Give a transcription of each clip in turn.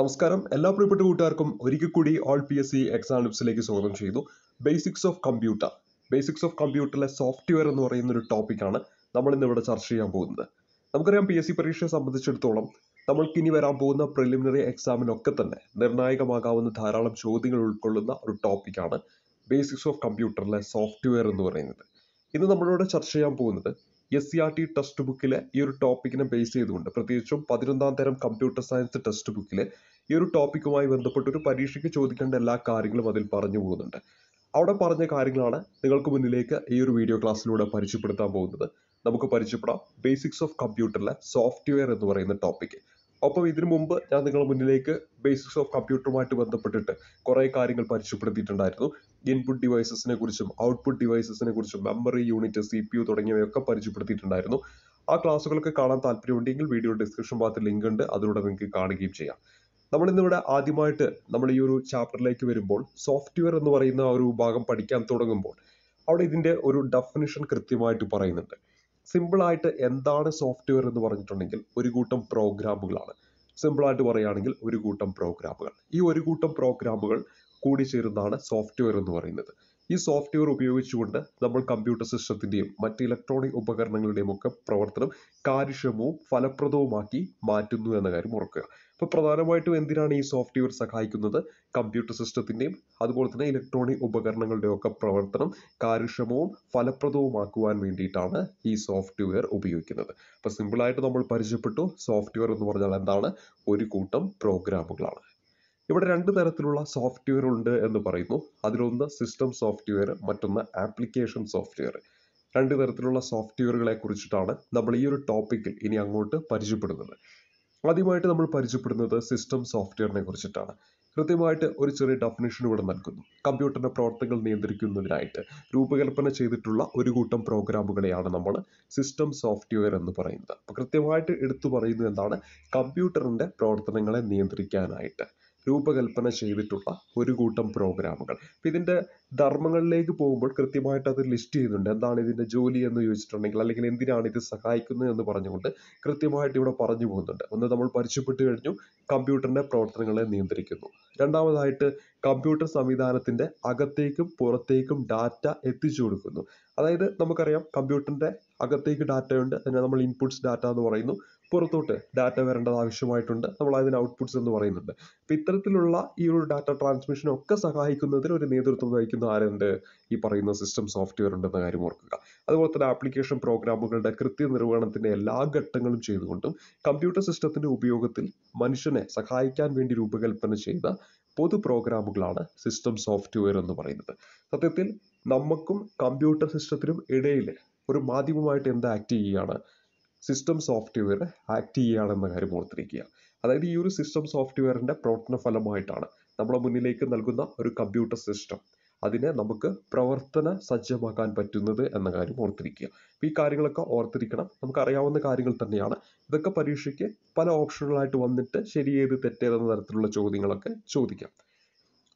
നമസ്കാരം എല്ലാ പ്രിയപ്പെട്ട കൂട്ടുകാർക്കും ഒരിക്കൽ കൂടി all P S C exam ലിപ്സിലേക്ക് സ്വാഗതം ചെയ്തു basics of computer basics of കമ്പ്യൂട്ടറിലെ സോഫ്റ്റ്വെയർ എന്ന് പറയുന്ന ഒരു ടോപ്പിക്കാണ് നമ്മൾ ഇന്ന് ഇവിടെ ചർച്ച ചെയ്യാൻ പോകുന്നത് നമുക്കറിയാം പി എസ് സി പരീക്ഷയെ സംബന്ധിച്ചിടത്തോളം നമ്മൾക്ക് ഇനി വരാൻ പോകുന്ന പ്രിലിമിനറി എക്സാമിനൊക്കെ തന്നെ നിർണായകമാകാവുന്ന ധാരാളം ചോദ്യങ്ങൾ ഉൾക്കൊള്ളുന്ന ഒരു ടോപ്പിക്കാണ് ബേസിക്സ് ഓഫ് കമ്പ്യൂട്ടറിലെ സോഫ്റ്റ്വെയർ എന്ന് പറയുന്നത് ഇന്ന് നമ്മളിവിടെ ചർച്ച ചെയ്യാൻ പോകുന്നത് S C R T text ബുക്കിലെ ഈ ഒരു ടോപ്പിക്കിനെ ബേസ് ചെയ്തുകൊണ്ട് പ്രത്യേകിച്ചും പതിനൊന്നാം തരം കമ്പ്യൂട്ടർ സയൻസ് ടെക്സ്റ്റ് ബുക്കിലെ ഈ ഒരു ടോപ്പിക്കുമായി ബന്ധപ്പെട്ട് ഒരു പരീക്ഷയ്ക്ക് ചോദിക്കേണ്ട എല്ലാ കാര്യങ്ങളും അതിൽ പറഞ്ഞു പോകുന്നുണ്ട് അവിടെ പറഞ്ഞ കാര്യങ്ങളാണ് നിങ്ങൾക്ക് മുന്നിലേക്ക് ഈ ഒരു വീഡിയോ ക്ലാസ്സിലൂടെ പരിചയപ്പെടുത്താൻ പോകുന്നത് നമുക്ക് പരിചയപ്പെടാം ബേസിക്സ് ഓഫ് കമ്പ്യൂട്ടറിലെ സോഫ്റ്റ്വെയർ എന്ന് പറയുന്ന ടോപ്പിക്ക് ഒപ്പം ഇതിനു മുമ്പ് ഞാൻ നിങ്ങളുടെ മുന്നിലേക്ക് ബേസിക്സ് ഓഫ് കമ്പ്യൂട്ടറുമായിട്ട് ബന്ധപ്പെട്ടിട്ട് കുറേ കാര്യങ്ങൾ പരിചയപ്പെടുത്തിയിട്ടുണ്ടായിരുന്നു ഇൻപുട്ട് ഡിവൈസസിനെ കുറിച്ചും ഔട്ട്പുട്ട് ഡിവൈസസിനെ കുറിച്ചും memory unit C P U തുടങ്ങിയവയൊക്കെ പരിചയപ്പെടുത്തിയിട്ടുണ്ടായിരുന്നു ആ ക്ലാസ്സുകളൊക്കെ കാണാൻ താല്പര്യമുണ്ടെങ്കിൽ വീഡിയോ ഡിസ്ക്രിപ്ഷൻ ഭാഗത്ത് ലിങ്ക് ഉണ്ട് അതിലൂടെ നിങ്ങൾക്ക് കാണുകയും ചെയ്യാം നമ്മൾ ഇന്നിവിടെ ആദ്യമായിട്ട് നമ്മൾ ഈ ഒരു ചാപ്റ്ററിലേക്ക് വരുമ്പോൾ സോഫ്റ്റ്വെയർ എന്ന് പറയുന്ന ആ ഒരു ഭാഗം പഠിക്കാൻ തുടങ്ങുമ്പോൾ അവിടെ ഇതിൻ്റെ ഒരു ഡെഫിനിഷൻ കൃത്യമായിട്ട് പറയുന്നുണ്ട് സിമ്പിളായിട്ട് എന്താണ് സോഫ്റ്റ്വെയർ എന്ന് പറഞ്ഞിട്ടുണ്ടെങ്കിൽ ഒരു കൂട്ടം പ്രോഗ്രാമുകളാണ് സിമ്പിളായിട്ട് പറയുകയാണെങ്കിൽ ഒരു കൂട്ടം പ്രോഗ്രാമുകൾ ഈ ഒരു കൂട്ടം പ്രോഗ്രാമുകൾ കൂടി ചേരുന്നതാണ് സോഫ്റ്റ്വെയർ എന്ന് പറയുന്നത് ഈ സോഫ്റ്റ്വെയർ ഉപയോഗിച്ചുകൊണ്ട് നമ്മൾ കമ്പ്യൂട്ടർ സിസ്റ്റത്തിൻ്റെയും മറ്റ് ഇലക്ട്രോണിക് ഉപകരണങ്ങളുടെയും ഒക്കെ പ്രവർത്തനം കാര്യക്ഷമവും ഫലപ്രദവുമാക്കി മാറ്റുന്നു എന്ന കാര്യം ഓർക്കുക ഇപ്പോൾ പ്രധാനമായിട്ടും എന്തിനാണ് ഈ സോഫ്റ്റ്വെയർ സഹായിക്കുന്നത് കമ്പ്യൂട്ടർ സിസ്റ്റത്തിൻ്റെയും അതുപോലെ തന്നെ ഇലക്ട്രോണിക് ഉപകരണങ്ങളുടെയും ഒക്കെ പ്രവർത്തനം കാര്യക്ഷമവും ഫലപ്രദവുമാക്കുവാൻ വേണ്ടിയിട്ടാണ് ഈ സോഫ്റ്റ്വെയർ ഉപയോഗിക്കുന്നത് അപ്പോൾ സിമ്പിളായിട്ട് നമ്മൾ പരിചയപ്പെട്ടു സോഫ്റ്റ്വെയർ എന്ന് പറഞ്ഞാൽ എന്താണ് ഒരു കൂട്ടം പ്രോഗ്രാമുകളാണ് ഇവിടെ രണ്ട് തരത്തിലുള്ള സോഫ്റ്റ്വെയർ ഉണ്ട് എന്ന് പറയുന്നു അതിലൊന്ന് സിസ്റ്റം സോഫ്റ്റ്വെയർ മറ്റൊന്ന് ആപ്ലിക്കേഷൻ സോഫ്റ്റ്വെയർ രണ്ട് തരത്തിലുള്ള സോഫ്റ്റ്വെയറുകളെ കുറിച്ചിട്ടാണ് നമ്മൾ ഈ ഒരു ടോപ്പിക്കിൽ ഇനി അങ്ങോട്ട് പരിചയപ്പെടുന്നത് ആദ്യമായിട്ട് നമ്മൾ പരിചയപ്പെടുന്നത് സിസ്റ്റം സോഫ്റ്റ്വെയറിനെ കുറിച്ചിട്ടാണ് കൃത്യമായിട്ട് ഒരു ചെറിയ ഡെഫിനേഷൻ ഇവിടെ നൽകുന്നു കമ്പ്യൂട്ടറിൻ്റെ പ്രവർത്തനങ്ങൾ നിയന്ത്രിക്കുന്നതിനായിട്ട് രൂപകൽപ്പന ചെയ്തിട്ടുള്ള ഒരു കൂട്ടം പ്രോഗ്രാമുകളെയാണ് നമ്മൾ സിസ്റ്റം സോഫ്റ്റ്വെയർ എന്ന് പറയുന്നത് അപ്പോൾ കൃത്യമായിട്ട് എടുത്തു പറയുന്നത് എന്താണ് കമ്പ്യൂട്ടറിൻ്റെ പ്രവർത്തനങ്ങളെ നിയന്ത്രിക്കാനായിട്ട് രൂപകൽപ്പന ചെയ്തിട്ടുള്ള ഒരു കൂട്ടം പ്രോഗ്രാമുകൾ അപ്പം ഇതിൻ്റെ ധർമ്മങ്ങളിലേക്ക് പോകുമ്പോൾ കൃത്യമായിട്ട് അത് ലിസ്റ്റ് ചെയ്യുന്നുണ്ട് എന്താണ് ഇതിൻ്റെ ജോലി എന്ന് ചോദിച്ചിട്ടുണ്ടെങ്കിൽ അല്ലെങ്കിൽ എന്തിനാണ് ഇത് സഹായിക്കുന്നത് എന്ന് പറഞ്ഞുകൊണ്ട് കൃത്യമായിട്ട് ഇവിടെ പറഞ്ഞു പോകുന്നുണ്ട് ഒന്ന് നമ്മൾ പരിചയപ്പെട്ടു കഴിഞ്ഞു കമ്പ്യൂട്ടറിൻ്റെ പ്രവർത്തനങ്ങളെ നിയന്ത്രിക്കുന്നു രണ്ടാമതായിട്ട് കമ്പ്യൂട്ടർ സംവിധാനത്തിൻ്റെ അകത്തേക്കും പുറത്തേക്കും ഡാറ്റ എത്തിച്ചു കൊടുക്കുന്നു അതായത് നമുക്കറിയാം കമ്പ്യൂട്ടറിൻ്റെ അകത്തേക്ക് ഡാറ്റയുണ്ട് അതിനെ നമ്മൾ ഇൻപുട്സ് ഡാറ്റ എന്ന് പറയുന്നു പുറത്തോട്ട് ഡാറ്റ വരേണ്ടത് ആവശ്യമായിട്ടുണ്ട് നമ്മൾ അതിന് ഔട്ട്പുട്ട്സ് എന്ന് പറയുന്നുണ്ട് അപ്പോൾ ഇത്തരത്തിലുള്ള ഈ ഒരു ഡാറ്റ ട്രാൻസ്മിഷൻ ഒക്കെ സഹായിക്കുന്നതിന് ഒരു നേതൃത്വം വഹിക്കുന്ന ആരുണ്ട് ഈ പറയുന്ന സിസ്റ്റം സോഫ്റ്റ്വെയർ ഉണ്ടെന്ന കാര്യം ഓർക്കുക അതുപോലെ തന്നെ ആപ്ലിക്കേഷൻ പ്രോഗ്രാമുകളുടെ നിർവഹണത്തിൻ്റെ എല്ലാ ഘട്ടങ്ങളും ചെയ്തുകൊണ്ടും കമ്പ്യൂട്ടർ സിസ്റ്റത്തിൻ്റെ ഉപയോഗത്തിൽ മനുഷ്യനെ സഹായിക്കാൻ വേണ്ടി രൂപകൽപ്പന ചെയ്ത പൊതു പ്രോഗ്രാമുകളാണ് സിസ്റ്റം സോഫ്റ്റ്വെയർ എന്ന് പറയുന്നത് സത്യത്തിൽ നമുക്കും കമ്പ്യൂട്ടർ സിസ്റ്റത്തിനും ഇടയിൽ ഒരു മാധ്യമമായിട്ട് എന്ത് ആക്ട് ചെയ്യുകയാണ് സിസ്റ്റം സോഫ്റ്റ്വെയർ ആക്ട് ചെയ്യുകയാണെന്ന കാര്യം ഓർത്തിരിക്കുക അതായത് ഈ ഒരു സിസ്റ്റം സോഫ്റ്റ്വെയറിൻ്റെ പ്രവർത്തന ഫലമായിട്ടാണ് നമ്മളെ മുന്നിലേക്ക് നൽകുന്ന ഒരു കമ്പ്യൂട്ടർ സിസ്റ്റം അതിനെ നമുക്ക് പ്രവർത്തന സജ്ജമാക്കാൻ പറ്റുന്നത് എന്ന കാര്യം ഓർത്തിരിക്കുക അപ്പോൾ ഈ കാര്യങ്ങളൊക്കെ ഓർത്തിരിക്കണം നമുക്കറിയാവുന്ന കാര്യങ്ങൾ തന്നെയാണ് ഇതൊക്കെ പരീക്ഷയ്ക്ക് പല ഓപ്ഷനുകളായിട്ട് വന്നിട്ട് ശരിയേത് തെറ്റേതെന്ന തരത്തിലുള്ള ചോദ്യങ്ങളൊക്കെ ചോദിക്കാം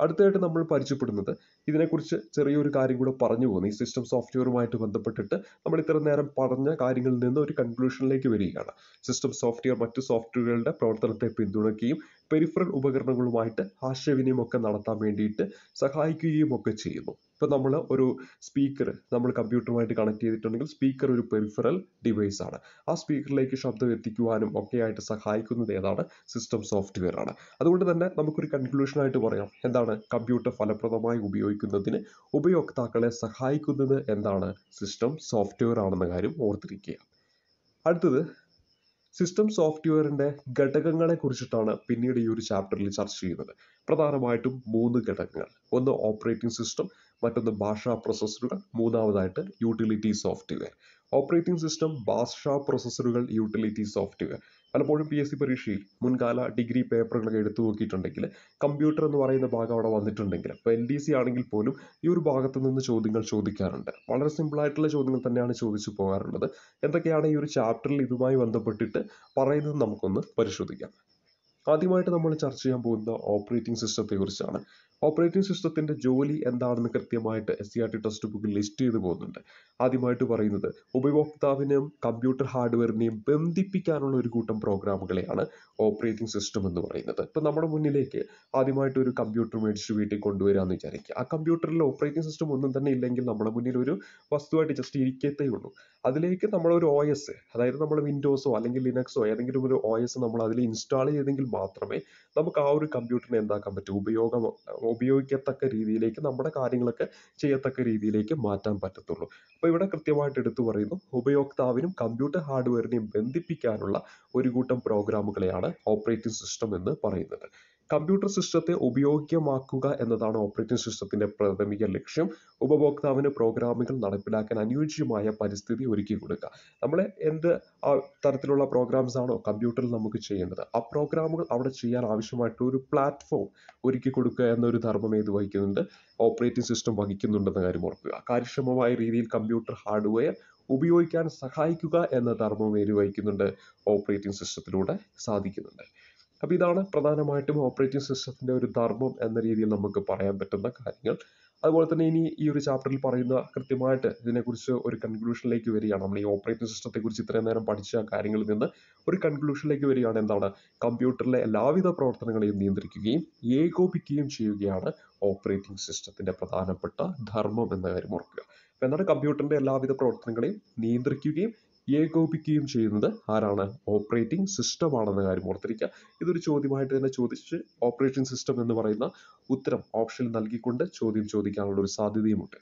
അടുത്തതായിട്ട് നമ്മൾ പരിചയപ്പെടുന്നത് ഇതിനെക്കുറിച്ച് ചെറിയൊരു കാര്യം കൂടെ പറഞ്ഞു പോകുന്നു ഈ സിസ്റ്റം സോഫ്റ്റ്വെയറുമായിട്ട് ബന്ധപ്പെട്ടിട്ട് നമ്മൾ ഇത്ര നേരം പറഞ്ഞ കാര്യങ്ങളിൽ നിന്ന് ഒരു കൺക്ലൂഷനിലേക്ക് വരികയാണ് സിസ്റ്റം സോഫ്റ്റ്വെയർ മറ്റ് സോഫ്റ്റ്വെയറുകളുടെ പ്രവർത്തനത്തെ പിന്തുണയ്ക്കുകയും പെരിഫറൽ ഉപകരണങ്ങളുമായിട്ട് ആശയവിനിമയമൊക്കെ നടത്താൻ വേണ്ടിയിട്ട് സഹായിക്കുകയും ഒക്കെ ചെയ്യുന്നു ഇപ്പം നമ്മൾ ഒരു സ്പീക്കർ നമ്മൾ കമ്പ്യൂട്ടറുമായിട്ട് കണക്ട് ചെയ്തിട്ടുണ്ടെങ്കിൽ സ്പീക്കർ ഒരു പെരിഫറൽ ഡിവൈസ് ആണ് ആ സ്പീക്കറിലേക്ക് ശബ്ദം എത്തിക്കുവാനും ഒക്കെ ആയിട്ട് സഹായിക്കുന്നത് ഏതാണ് സിസ്റ്റം സോഫ്റ്റ്വെയർ ആണ് അതുകൊണ്ട് തന്നെ നമുക്കൊരു കൺക്ലൂഷനായിട്ട് പറയാം എന്താണ് കമ്പ്യൂട്ടർ ഫലപ്രദമായി ഉപയോഗിക്കുന്നതിന് ഉപയോക്താക്കളെ സഹായിക്കുന്നത് എന്താണ് സിസ്റ്റം സോഫ്റ്റ്വെയർ ആണെന്ന കാര്യം ഓർത്തിരിക്കുക അടുത്തത് സിസ്റ്റം സോഫ്റ്റ്വെയറിൻ്റെ ഘടകങ്ങളെ കുറിച്ചിട്ടാണ് പിന്നീട് ഈ ഒരു ചാപ്റ്ററിൽ ചർച്ച ചെയ്യുന്നത് പ്രധാനമായിട്ടും മൂന്ന് ഘടകങ്ങൾ ഒന്ന് ഓപ്പറേറ്റിംഗ് സിസ്റ്റം മറ്റൊന്ന് ഭാഷാ പ്രോസസ്സറുകൾ മൂന്നാമതായിട്ട് യൂട്ടിലിറ്റി സോഫ്റ്റ്വെയർ ഓപ്പറേറ്റിംഗ് സിസ്റ്റം ഭാഷാ പ്രോസസ്സറുകൾ യൂട്ടിലിറ്റി സോഫ്റ്റ്വെയർ പലപ്പോഴും പി എസ് സി പരീക്ഷയിൽ മുൻകാല ഡിഗ്രി പേപ്പറുകളൊക്കെ എടുത്തു നോക്കിയിട്ടുണ്ടെങ്കിൽ കമ്പ്യൂട്ടർ എന്ന് പറയുന്ന ഭാഗം അവിടെ വന്നിട്ടുണ്ടെങ്കിൽ ഇപ്പോൾ എൽ ഡി സി ആണെങ്കിൽ പോലും ഈ ഒരു ഭാഗത്തു നിന്ന് ചോദ്യങ്ങൾ ചോദിക്കാറുണ്ട് വളരെ സിമ്പിളായിട്ടുള്ള ചോദ്യങ്ങൾ തന്നെയാണ് ചോദിച്ചു പോകാറുള്ളത് എന്തൊക്കെയാണ് ഈ ഒരു ചാപ്റ്ററിൽ ഇതുമായി ബന്ധപ്പെട്ടിട്ട് പറയുന്നത് നമുക്കൊന്ന് പരിശോധിക്കാം ആദ്യമായിട്ട് നമ്മൾ ചർച്ച ചെയ്യാൻ പോകുന്ന ഓപ്പറേറ്റിംഗ് സിസ്റ്റത്തെക്കുറിച്ചാണ് ഓപ്പറേറ്റിംഗ് സിസ്റ്റത്തിന്റെ ജോലി എന്താണെന്ന് കൃത്യമായിട്ട് S C R T text ബുക്കിൽ ലിസ്റ്റ് ചെയ്ത് പോകുന്നുണ്ട് ആദ്യമായിട്ട് പറയുന്നത് ഉപയോക്താവിനെയും കമ്പ്യൂട്ടർ ഹാർഡ്വെയറിനെയും ബന്ധിപ്പിക്കാനുള്ള ഒരു കൂട്ടം പ്രോഗ്രാമുകളെയാണ് ഓപ്പറേറ്റിംഗ് സിസ്റ്റം എന്ന് പറയുന്നത് ഇപ്പം നമ്മുടെ മുന്നിലേക്ക് ആദ്യമായിട്ട് ഒരു കമ്പ്യൂട്ടർ മേടിച്ച് വീട്ടിൽ കൊണ്ടുവരാമെന്ന് വിചാരിക്കുക ആ കമ്പ്യൂട്ടറിൽ ഓപ്പറേറ്റിംഗ് സിസ്റ്റം ഒന്നും തന്നെ ഇല്ലെങ്കിൽ നമ്മുടെ മുന്നിൽ ഒരു വസ്തുവായിട്ട് ജസ്റ്റ് ഇരിക്കത്തേ ഉള്ളൂ അതിലേക്ക് നമ്മളൊരു ഒ എസ് അതായത് നമ്മൾ വിൻഡോസോ അല്ലെങ്കിൽ ലിനക്സോ ഏതെങ്കിലും ഒരു ഒ എസ് നമ്മൾ അതിൽ ഇൻസ്റ്റാൾ ചെയ്തെങ്കിൽ മാത്രമേ നമുക്ക് ആ ഒരു കമ്പ്യൂട്ടറിനെ എന്താക്കാൻ പറ്റൂ ഉപയോഗം ഉപയോഗിക്കത്തക്ക രീതിയിലേക്ക് നമ്മുടെ കാര്യങ്ങളൊക്കെ ചെയ്യത്തക്ക രീതിയിലേക്ക് മാറ്റാൻ പറ്റത്തുള്ളൂ അപ്പോൾ ഇവിടെ കൃത്യമായിട്ട് എടുത്തു പറയുന്നു ഉപയോക്താവിനും കമ്പ്യൂട്ടർ ഹാർഡ്വെയറിനെയും ബന്ധിപ്പിക്കാനുള്ള ഒരു കൂട്ടം പ്രോഗ്രാമുകളെയാണ് ഓപ്പറേറ്റിംഗ് സിസ്റ്റം എന്ന് പറയുന്നത് കമ്പ്യൂട്ടർ സിസ്റ്റത്തെ ഉപയോഗ്യമാക്കുക എന്നതാണ് ഓപ്പറേറ്റിംഗ് സിസ്റ്റത്തിന്റെ പ്രാഥമിക ലക്ഷ്യം ഉപഭോക്താവിന് പ്രോഗ്രാമുകൾ നടപ്പിലാക്കാൻ അനുയോജ്യമായ പരിസ്ഥിതി ഒരുക്കി കൊടുക്കുക നമ്മൾ എന്ത് തരത്തിലുള്ള പ്രോഗ്രാംസ് ആണോ കമ്പ്യൂട്ടറിൽ നമുക്ക് ചെയ്യേണ്ടത് ആ പ്രോഗ്രാമുകൾ അവിടെ ചെയ്യാൻ ആവശ്യമായിട്ടുള്ള ഒരു പ്ലാറ്റ്ഫോം ഒരുക്കി കൊടുക്കുക എന്നൊരു ധർമ്മം ഏത് വഹിക്കുന്നുണ്ട് ഓപ്പറേറ്റിംഗ് സിസ്റ്റം വഹിക്കുന്നുണ്ടെന്ന കാര്യം ഓർക്കുക കാര്യക്ഷമമായ രീതിയിൽ കമ്പ്യൂട്ടർ ഹാർഡ്വെയർ ഉപയോഗിക്കാൻ സഹായിക്കുക എന്ന ധർമ്മം വഹിക്കുന്നുണ്ട് ഓപ്പറേറ്റിംഗ് സിസ്റ്റത്തിലൂടെ സാധിക്കുന്നുണ്ട് അപ്പോൾ ഇതാണ് പ്രധാനമായിട്ടും ഓപ്പറേറ്റിംഗ് സിസ്റ്റത്തിൻ്റെ ഒരു ധർമ്മം എന്ന രീതിയിൽ നമുക്ക് പറയാൻ പറ്റുന്ന കാര്യങ്ങൾ അതുപോലെ തന്നെ ഇനി ഈ ഒരു ചാപ്റ്ററിൽ പറയുന്ന കൃത്യമായിട്ട് ഇതിനെക്കുറിച്ച് ഒരു കൺക്ലൂഷനിലേക്ക് വരികയാണ് നമ്മൾ ഈ ഓപ്പറേറ്റിംഗ് സിസ്റ്റത്തെക്കുറിച്ച് ഇത്രയും നേരം പഠിച്ച കാര്യങ്ങളിൽ നിന്ന് ഒരു കൺക്ലൂഷനിലേക്ക് വരികയാണ് എന്താണ് കമ്പ്യൂട്ടറിലെ എല്ലാവിധ പ്രവർത്തനങ്ങളെയും നിയന്ത്രിക്കുകയും ഏകോപിക്കുകയും ചെയ്യുകയാണ് ഓപ്പറേറ്റിംഗ് സിസ്റ്റത്തിൻ്റെ പ്രധാനപ്പെട്ട ധർമ്മം എന്ന കാര്യം ഓർക്കുക അപ്പോൾ എന്താണ് കമ്പ്യൂട്ടറിൻ്റെ എല്ലാവിധ പ്രവർത്തനങ്ങളെയും നിയന്ത്രിക്കുകയും ഏകോപിക്കുകയും ചെയ്യുന്നത് ആരാണ് ഓപ്പറേറ്റിംഗ് സിസ്റ്റം ആണെന്ന കാര്യം ഓർത്തിരിക്കുക ഇതൊരു ചോദ്യമായിട്ട് തന്നെ ചോദിച്ച് ഓപ്പറേറ്റിംഗ് സിസ്റ്റം എന്ന് പറയുന്ന ഉത്തരം ഓപ്ഷനിൽ നൽകിക്കൊണ്ട് ചോദ്യം ചോദിക്കാനുള്ള ഒരു സാധ്യതയുമുണ്ട്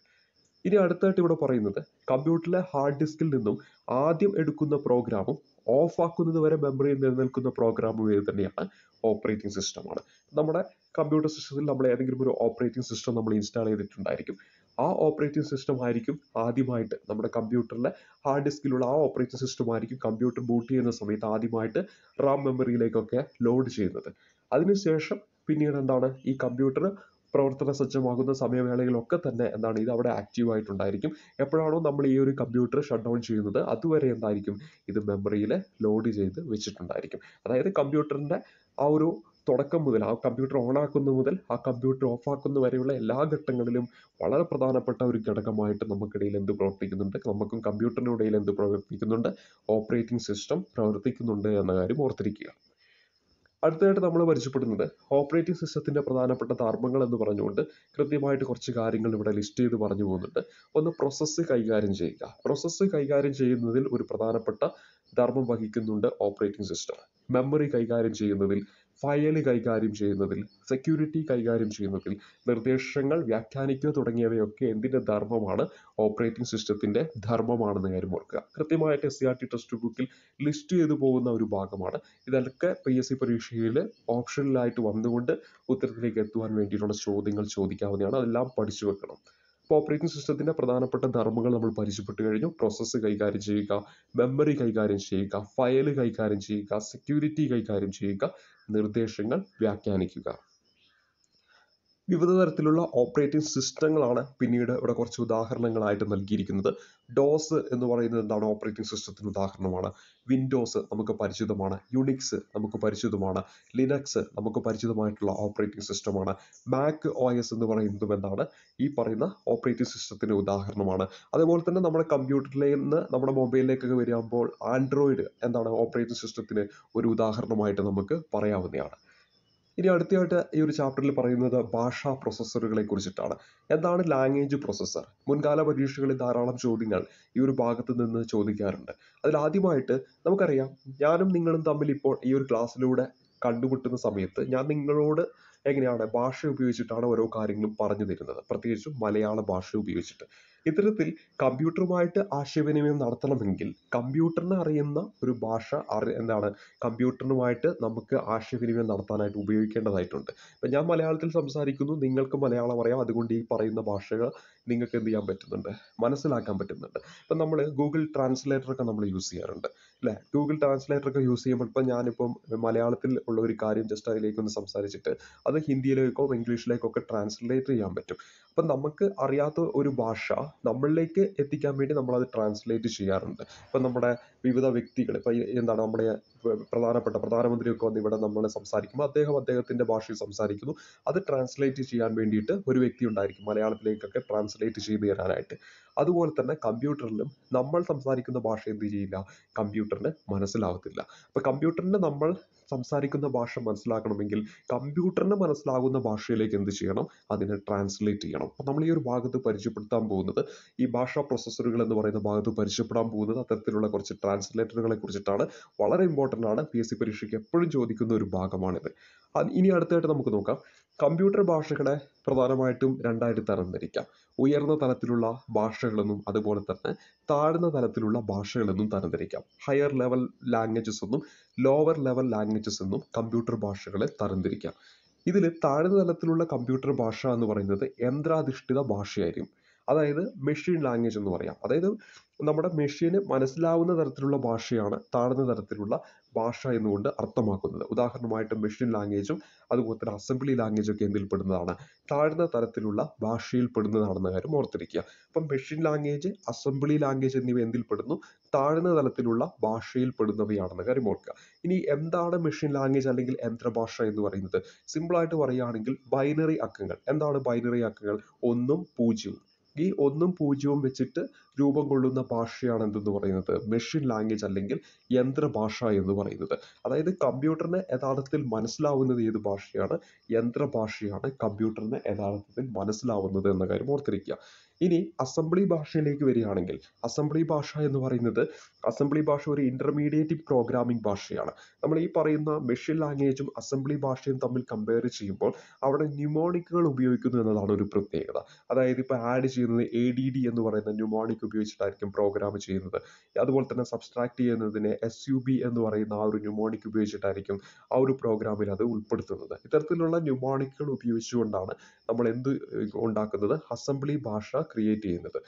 ഇനി അടുത്തായിട്ട് ഇവിടെ പറയുന്നത് കമ്പ്യൂട്ടറിലെ ഹാർഡ് ഡിസ്കിൽ നിന്നും ആദ്യം എടുക്കുന്ന പ്രോഗ്രാമും ഓഫ് ആക്കുന്നത് വരെ മെമ്മറിയിൽ നിലനിൽക്കുന്ന പ്രോഗ്രാമും ഏത് തന്നെയാണ് ഓപ്പറേറ്റിംഗ് സിസ്റ്റമാണ് നമ്മുടെ കമ്പ്യൂട്ടർ സിസ്റ്റത്തിൽ നമ്മൾ ഏതെങ്കിലും ഒരു ഓപ്പറേറ്റിംഗ് സിസ്റ്റം നമ്മൾ ഇൻസ്റ്റാൾ ചെയ്തിട്ടുണ്ടായിരിക്കും ആ ഓപ്പറേറ്റിംഗ് സിസ്റ്റം ആയിരിക്കും ആദ്യമായിട്ട് നമ്മുടെ കമ്പ്യൂട്ടറിലെ ഹാർഡ് ഡിസ്കിലുള്ള ആ ഓപ്പറേറ്റിംഗ് സിസ്റ്റം ആയിരിക്കും കമ്പ്യൂട്ടർ ബൂട്ട് ചെയ്യുന്ന സമയത്ത് ആദ്യമായിട്ട് റാം മെമ്മറിയിലേക്കൊക്കെ ലോഡ് ചെയ്യുന്നത് അതിനുശേഷം പിന്നീട് എന്താണ് ഈ കമ്പ്യൂട്ടർ പ്രവർത്തന സജ്ജമാകുന്ന സമയവേളയിലൊക്കെ തന്നെ എന്താണ് ഇത് അവിടെ ആക്റ്റീവ് ആയിട്ടുണ്ടായിരിക്കും എപ്പോഴാണോ നമ്മൾ ഈ ഒരു കമ്പ്യൂട്ടർ ഷട്ട് ഡൗൺ ചെയ്യുന്നത് അതുവരെ എന്തായിരിക്കും ഇത് മെമ്മറിയിൽ ലോഡ് ചെയ്ത് വെച്ചിട്ടുണ്ടായിരിക്കും അതായത് കമ്പ്യൂട്ടറിൻ്റെ ആ ഒരു തുടക്കം മുതൽ ആ കമ്പ്യൂട്ടർ ഓൺ ആക്കുന്നു മുതൽ ആ കമ്പ്യൂട്ടർ ഓഫ് ആക്കുന്ന വരെയുള്ള എല്ലാ ഘട്ടങ്ങളിലും വളരെ പ്രധാനപ്പെട്ട ഒരു ഘടകമായിട്ട് നമുക്കിടയിൽ എന്ത് പ്രവർത്തിക്കുന്നുണ്ട് നമുക്കും കമ്പ്യൂട്ടറിനിടയിൽ എന്ത് പ്രവർത്തിക്കുന്നുണ്ട് ഓപ്പറേറ്റിംഗ് സിസ്റ്റം പ്രവർത്തിക്കുന്നുണ്ട് എന്ന കാര്യം ഓർത്തിരിക്കുക അടുത്തതായിട്ട് നമ്മൾ പരിചയപ്പെടുന്നത് ഓപ്പറേറ്റിംഗ് സിസ്റ്റത്തിൻ്റെ പ്രധാനപ്പെട്ട ധർമ്മങ്ങൾ എന്ന് പറഞ്ഞുകൊണ്ട് കൃത്യമായിട്ട് കുറച്ച് കാര്യങ്ങൾ ഇവിടെ ലിസ്റ്റ് ചെയ്ത് പറഞ്ഞു പോകുന്നുണ്ട് ഒന്ന് പ്രോസസ്സ് കൈകാര്യം ചെയ്യുക പ്രോസസ്സ് കൈകാര്യം ചെയ്യുന്നതിൽ ഒരു പ്രധാനപ്പെട്ട ധർമ്മം വഹിക്കുന്നുണ്ട് ഓപ്പറേറ്റിംഗ് സിസ്റ്റം മെമ്മറി കൈകാര്യം ചെയ്യുന്നതിൽ ഫയൽ കൈകാര്യം ചെയ്യുന്നതിൽ സെക്യൂരിറ്റി കൈകാര്യം ചെയ്യുന്നതിൽ നിർദ്ദേശങ്ങൾ വ്യാഖ്യാനിക്കുക തുടങ്ങിയവയൊക്കെ എന്തിൻ്റെ ധർമ്മമാണ് ഓപ്പറേറ്റിംഗ് സിസ്റ്റത്തിൻ്റെ ധർമ്മമാണെന്ന കാര്യം ഓർക്കുക കൃത്യമായിട്ട് S C R T text ബുക്കിൽ ലിസ്റ്റ് ചെയ്തു പോകുന്ന ഒരു ഭാഗമാണ് ഇതൊക്കെ പി എസ് സി പരീക്ഷയിൽ ഓപ്ഷനിലായിട്ട് വന്നുകൊണ്ട് ഉത്തരത്തിലേക്ക് എത്തുവാൻ വേണ്ടിയിട്ടുള്ള ചോദ്യങ്ങൾ ചോദിക്കാവുന്നതാണ് അതെല്ലാം പഠിച്ചു വെക്കണം ഇപ്പോൾ ഓപ്പറേറ്റിംഗ് സിസ്റ്റത്തിൻ്റെ പ്രധാനപ്പെട്ട ധർമ്മങ്ങൾ നമ്മൾ പരിചയപ്പെട്ട് കഴിഞ്ഞു പ്രോസസ്സ് കൈകാര്യം ചെയ്യുക മെമ്മറി കൈകാര്യം ചെയ്യുക ഫയൽ കൈകാര്യം ചെയ്യുക സെക്യൂരിറ്റി കൈകാര്യം ചെയ്യുക നിർദ്ദേശങ്ങൾ വ്യാഖ്യാനിക്കുക വിവിധ തരത്തിലുള്ള ഓപ്പറേറ്റിംഗ് സിസ്റ്റങ്ങളാണ് പിന്നീട് ഇവിടെ കുറച്ച് ഉദാഹരണങ്ങളായിട്ട് നൽകിയിരിക്കുന്നത് ഡോസ് എന്ന് പറയുന്നത് എന്താണ് ഓപ്പറേറ്റിംഗ് സിസ്റ്റത്തിന് ഉദാഹരണമാണ് വിൻഡോസ് നമുക്ക് പരിചിതമാണ് യുണിക്സ് നമുക്ക് പരിചിതമാണ് ലിനക്സ് നമുക്ക് പരിചിതമായിട്ടുള്ള ഓപ്പറേറ്റിംഗ് സിസ്റ്റമാണ് മാക് ഒ എസ് എന്ന് പറയുന്നതും എന്താണ് ഈ പറയുന്ന ഓപ്പറേറ്റിംഗ് സിസ്റ്റത്തിന് ഉദാഹരണമാണ് അതുപോലെ തന്നെ നമ്മുടെ കമ്പ്യൂട്ടറിൽ നിന്ന് നമ്മുടെ മൊബൈലിലേക്കൊക്കെ വരുമ്പോൾ ആൻഡ്രോയിഡ് എന്താണ് ഓപ്പറേറ്റിംഗ് സിസ്റ്റത്തിന് ഒരു ഉദാഹരണമായിട്ട് നമുക്ക് പറയാവുന്നതാണ് ഇനി അടുത്തതായിട്ട് ഈ ഒരു ചാപ്റ്ററിൽ പറയുന്നത് ഭാഷാ പ്രൊസസ്സറുകളെ കുറിച്ചിട്ടാണ് എന്താണ് ലാംഗ്വേജ് പ്രൊസസ്സർ മുൻകാല പരീക്ഷകളിൽ ധാരാളം ചോദ്യങ്ങൾ ഈ ഒരു ഭാഗത്ത് നിന്ന് ചോദിക്കാറുണ്ട് അതിൽ ആദ്യമായിട്ട് നമുക്കറിയാം ഞാനും നിങ്ങളും തമ്മിൽ ഇപ്പോൾ ഈ ഒരു ക്ലാസ്സിലൂടെ കണ്ടുമുട്ടുന്ന സമയത്ത് ഞാൻ നിങ്ങളോട് എങ്ങനെയാണ് ഭാഷ ഉപയോഗിച്ചിട്ടാണ് ഓരോ കാര്യങ്ങളും പറഞ്ഞു തരുന്നത് പ്രത്യേകിച്ചും മലയാള ഭാഷ ഉപയോഗിച്ചിട്ട് ഇത്തരത്തിൽ കമ്പ്യൂട്ടറുമായിട്ട് ആശയവിനിമയം നടത്തണമെങ്കിൽ കമ്പ്യൂട്ടറിനെ അറിയുന്ന ഒരു ഭാഷ അറി എന്താണ് കമ്പ്യൂട്ടറുമായിട്ട് നമുക്ക് ആശയവിനിമയം നടത്താനായിട്ട് ഉപയോഗിക്കേണ്ടതായിട്ടുണ്ട് ഇപ്പം ഞാൻ മലയാളത്തിൽ സംസാരിക്കുന്നു നിങ്ങൾക്ക് മലയാളം അറിയാം അതുകൊണ്ട് ഈ പറയുന്ന ഭാഷകൾ നിങ്ങൾക്ക് എന്ത് ചെയ്യാൻ പറ്റുന്നുണ്ട് മനസ്സിലാക്കാൻ പറ്റുന്നുണ്ട് ഇപ്പം നമ്മൾ ഗൂഗിൾ ട്രാൻസ്ലേറ്ററൊക്കെ നമ്മൾ യൂസ് ചെയ്യാറുണ്ട് അല്ലേ ഗൂഗിൾ ട്രാൻസ്ലേറ്ററൊക്കെ യൂസ് ചെയ്യുമ്പോൾ ഇപ്പം ഞാനിപ്പം മലയാളത്തിൽ ഉള്ള ഒരു കാര്യം ജസ്റ്റ് അതിലേക്കൊന്ന് സംസാരിച്ചിട്ട് അത് ഹിന്ദിയിലേക്കോ ഇംഗ്ലീഷിലേക്കോ ഒക്കെ ട്രാൻസ്ലേറ്റ് ചെയ്യാൻ പറ്റും അപ്പം നമുക്ക് അറിയാത്ത ഒരു ഭാഷ നമ്മളിലേക്ക് എത്തിക്കാൻ വേണ്ടി നമ്മളത് ട്രാൻസ്ലേറ്റ് ചെയ്യാറുണ്ട് ഇപ്പം നമ്മുടെ വിവിധ വ്യക്തികൾ ഇപ്പം എന്താണ് നമ്മുടെ പ്രധാനപ്പെട്ട പ്രധാനമന്ത്രിയൊക്കെ വന്ന് ഇവിടെ നമ്മൾ സംസാരിക്കുമ്പോൾ അദ്ദേഹം അദ്ദേഹത്തിൻ്റെ ഭാഷയിൽ സംസാരിക്കുന്നു അത് ട്രാൻസ്ലേറ്റ് ചെയ്യാൻ വേണ്ടിയിട്ട് ഒരു വ്യക്തി ഉണ്ടായിരിക്കും മലയാളത്തിലേക്കൊക്കെ ട്രാൻസ്ലേറ്റ് ചെയ്ത് തരാനായിട്ട് അതുപോലെ തന്നെ കമ്പ്യൂട്ടറിലും നമ്മൾ സംസാരിക്കുന്ന ഭാഷ എന്ത് ചെയ്യില്ല കമ്പ്യൂട്ടറിന് മനസ്സിലാവത്തില്ല അപ്പോൾ കമ്പ്യൂട്ടറിന് നമ്മൾ സംസാരിക്കുന്ന ഭാഷ മനസ്സിലാക്കണമെങ്കിൽ കമ്പ്യൂട്ടറിന് മനസ്സിലാകുന്ന ഭാഷയിലേക്ക് എന്ത് ചെയ്യണം അതിനെ ട്രാൻസ്ലേറ്റ് ചെയ്യണം അപ്പോൾ നമ്മൾ ഈ ഒരു ഭാഗത്ത് പരിചയപ്പെടുത്താൻ പോകുന്നത് ഈ ഭാഷാ പ്രോസസ്സറുകൾ എന്ന് പറയുന്ന ഭാഗത്ത് പരിചയപ്പെടാൻ പോകുന്നത് അത്തരത്തിലുള്ള കുറച്ച് ട്രാൻസ്ലേറ്ററുകളെ കുറിച്ചിട്ടാണ് വളരെ ഇമ്പോർട്ടൻ്റ് ആണ് പി എസ് സി പരീക്ഷയ്ക്ക് എപ്പോഴും ചോദിക്കുന്ന ഒരു ഭാഗമാണിത് ഇനി അടുത്തായിട്ട് നമുക്ക് നോക്കാം കമ്പ്യൂട്ടർ ഭാഷകളെ പ്രധാനമായിട്ടും രണ്ടായിട്ട് തരംതിരിക്കാം ഉയർന്ന തലത്തിലുള്ള ഭാഷകളെന്നും അതുപോലെ തന്നെ താഴ്ന്ന തലത്തിലുള്ള ഭാഷകളെന്നും തരംതിരിക്കാം ഹയർ ലെവൽ ലാംഗ്വേജസ് എന്നും ലോവർ ലെവൽ ലാംഗ്വേജസ് എന്നും കമ്പ്യൂട്ടർ ഭാഷകളെ തരംതിരിക്കാം ഇതിൽ താഴ്ന്ന തലത്തിലുള്ള കമ്പ്യൂട്ടർ ഭാഷ എന്ന് പറയുന്നത് യന്ത്രാധിഷ്ഠിത ഭാഷയായിരിക്കും അതായത് മെഷീൻ ലാംഗ്വേജ് എന്ന് പറയാം അതായത് നമ്മുടെ മെഷീന് മനസ്സിലാവുന്ന തരത്തിലുള്ള ഭാഷയാണ് താഴ്ന്ന തരത്തിലുള്ള ഭാഷ എന്നുകൊണ്ട് അർത്ഥമാക്കുന്നത് ഉദാഹരണമായിട്ട് മെഷീൻ ലാംഗ്വേജും അതുപോലെ തന്നെ അസംബ്ലി ലാംഗ്വേജൊക്കെ എന്തിൽപ്പെടുന്നതാണ് താഴ്ന്ന തരത്തിലുള്ള ഭാഷയിൽ പെടുന്നതാണെന്ന കാര്യം ഓർത്തിരിക്കുക അപ്പം മെഷീൻ ലാംഗ്വേജ് അസംബ്ലി ലാംഗ്വേജ് എന്നിവ എന്തിൽപ്പെടുന്നു താഴ്ന്ന തലത്തിലുള്ള ഭാഷയിൽ പെടുന്നവയാണെന്ന കാര്യം ഓർക്കുക ഇനി എന്താണ് മെഷീൻ ലാംഗ്വേജ് അല്ലെങ്കിൽ യന്ത്രഭാഷ എന്ന് പറയുന്നത് സിമ്പിളായിട്ട് പറയുകയാണെങ്കിൽ ബൈനറി അക്കങ്ങൾ എന്താണ് ബൈനറി അക്കങ്ങൾ ഒന്നും പൂജ്യവും ഈ ഒന്നും പൂജ്യവും വെച്ചിട്ട് രൂപം കൊള്ളുന്ന ഭാഷയാണ് എന്തെന്ന് പറയുന്നത് മെഷീൻ ലാംഗ്വേജ് അല്ലെങ്കിൽ യന്ത്രഭാഷ എന്ന് പറയുന്നത് അതായത് കമ്പ്യൂട്ടറിന് യഥാർത്ഥത്തിൽ മനസ്സിലാവുന്നത് ഏത് ഭാഷയാണ് യന്ത്രഭാഷയാണ് കമ്പ്യൂട്ടറിന് യഥാർത്ഥത്തിൽ മനസ്സിലാവുന്നത് എന്ന കാര്യം ഓർത്തിരിക്കുക ഇനി അസംബ്ലി ഭാഷയിലേക്ക് വരികയാണെങ്കിൽ അസംബ്ലി ഭാഷ എന്ന് പറയുന്നത് അസംബ്ലി ഭാഷ ഒരു ഇൻ്റർമീഡിയറ്റ് പ്രോഗ്രാമിംഗ് ഭാഷയാണ് നമ്മൾ ഈ പറയുന്ന മെഷീൻ ലാംഗ്വേജും അസംബ്ലി ഭാഷയും തമ്മിൽ കമ്പയർ ചെയ്യുമ്പോൾ അവിടെ ന്യൂമോണിക്കുകൾ ഉപയോഗിക്കുന്നു എന്നതാണ് ഒരു പ്രത്യേകത അതായത് ഇപ്പോൾ ആഡ് ചെയ്യുന്നത് എ ഡി ഡി എന്ന് പറയുന്ന ന്യൂമോണിക് ഉപയോഗിച്ചിട്ടായിരിക്കും പ്രോഗ്രാം ചെയ്യുന്നത് അതുപോലെ തന്നെ സബ്സ്ട്രാക്ട് ചെയ്യുന്നതിനെ എസ് യു ബി എന്ന് പറയുന്ന ആ ഒരു ന്യൂമോണിക് ഉപയോഗിച്ചിട്ടായിരിക്കും ആ ഒരു പ്രോഗ്രാമിൽ അത് ഉൾപ്പെടുത്തുന്നത് ഇത്തരത്തിലുള്ള ന്യൂമോണിക്കുകൾ ഉപയോഗിച്ചുകൊണ്ടാണ് നമ്മൾ എന്ത് ഉണ്ടാക്കുന്നത് അസംബ്ലി ഭാഷ ക്രിയേറ്റ് ചെയ്യുന്നത്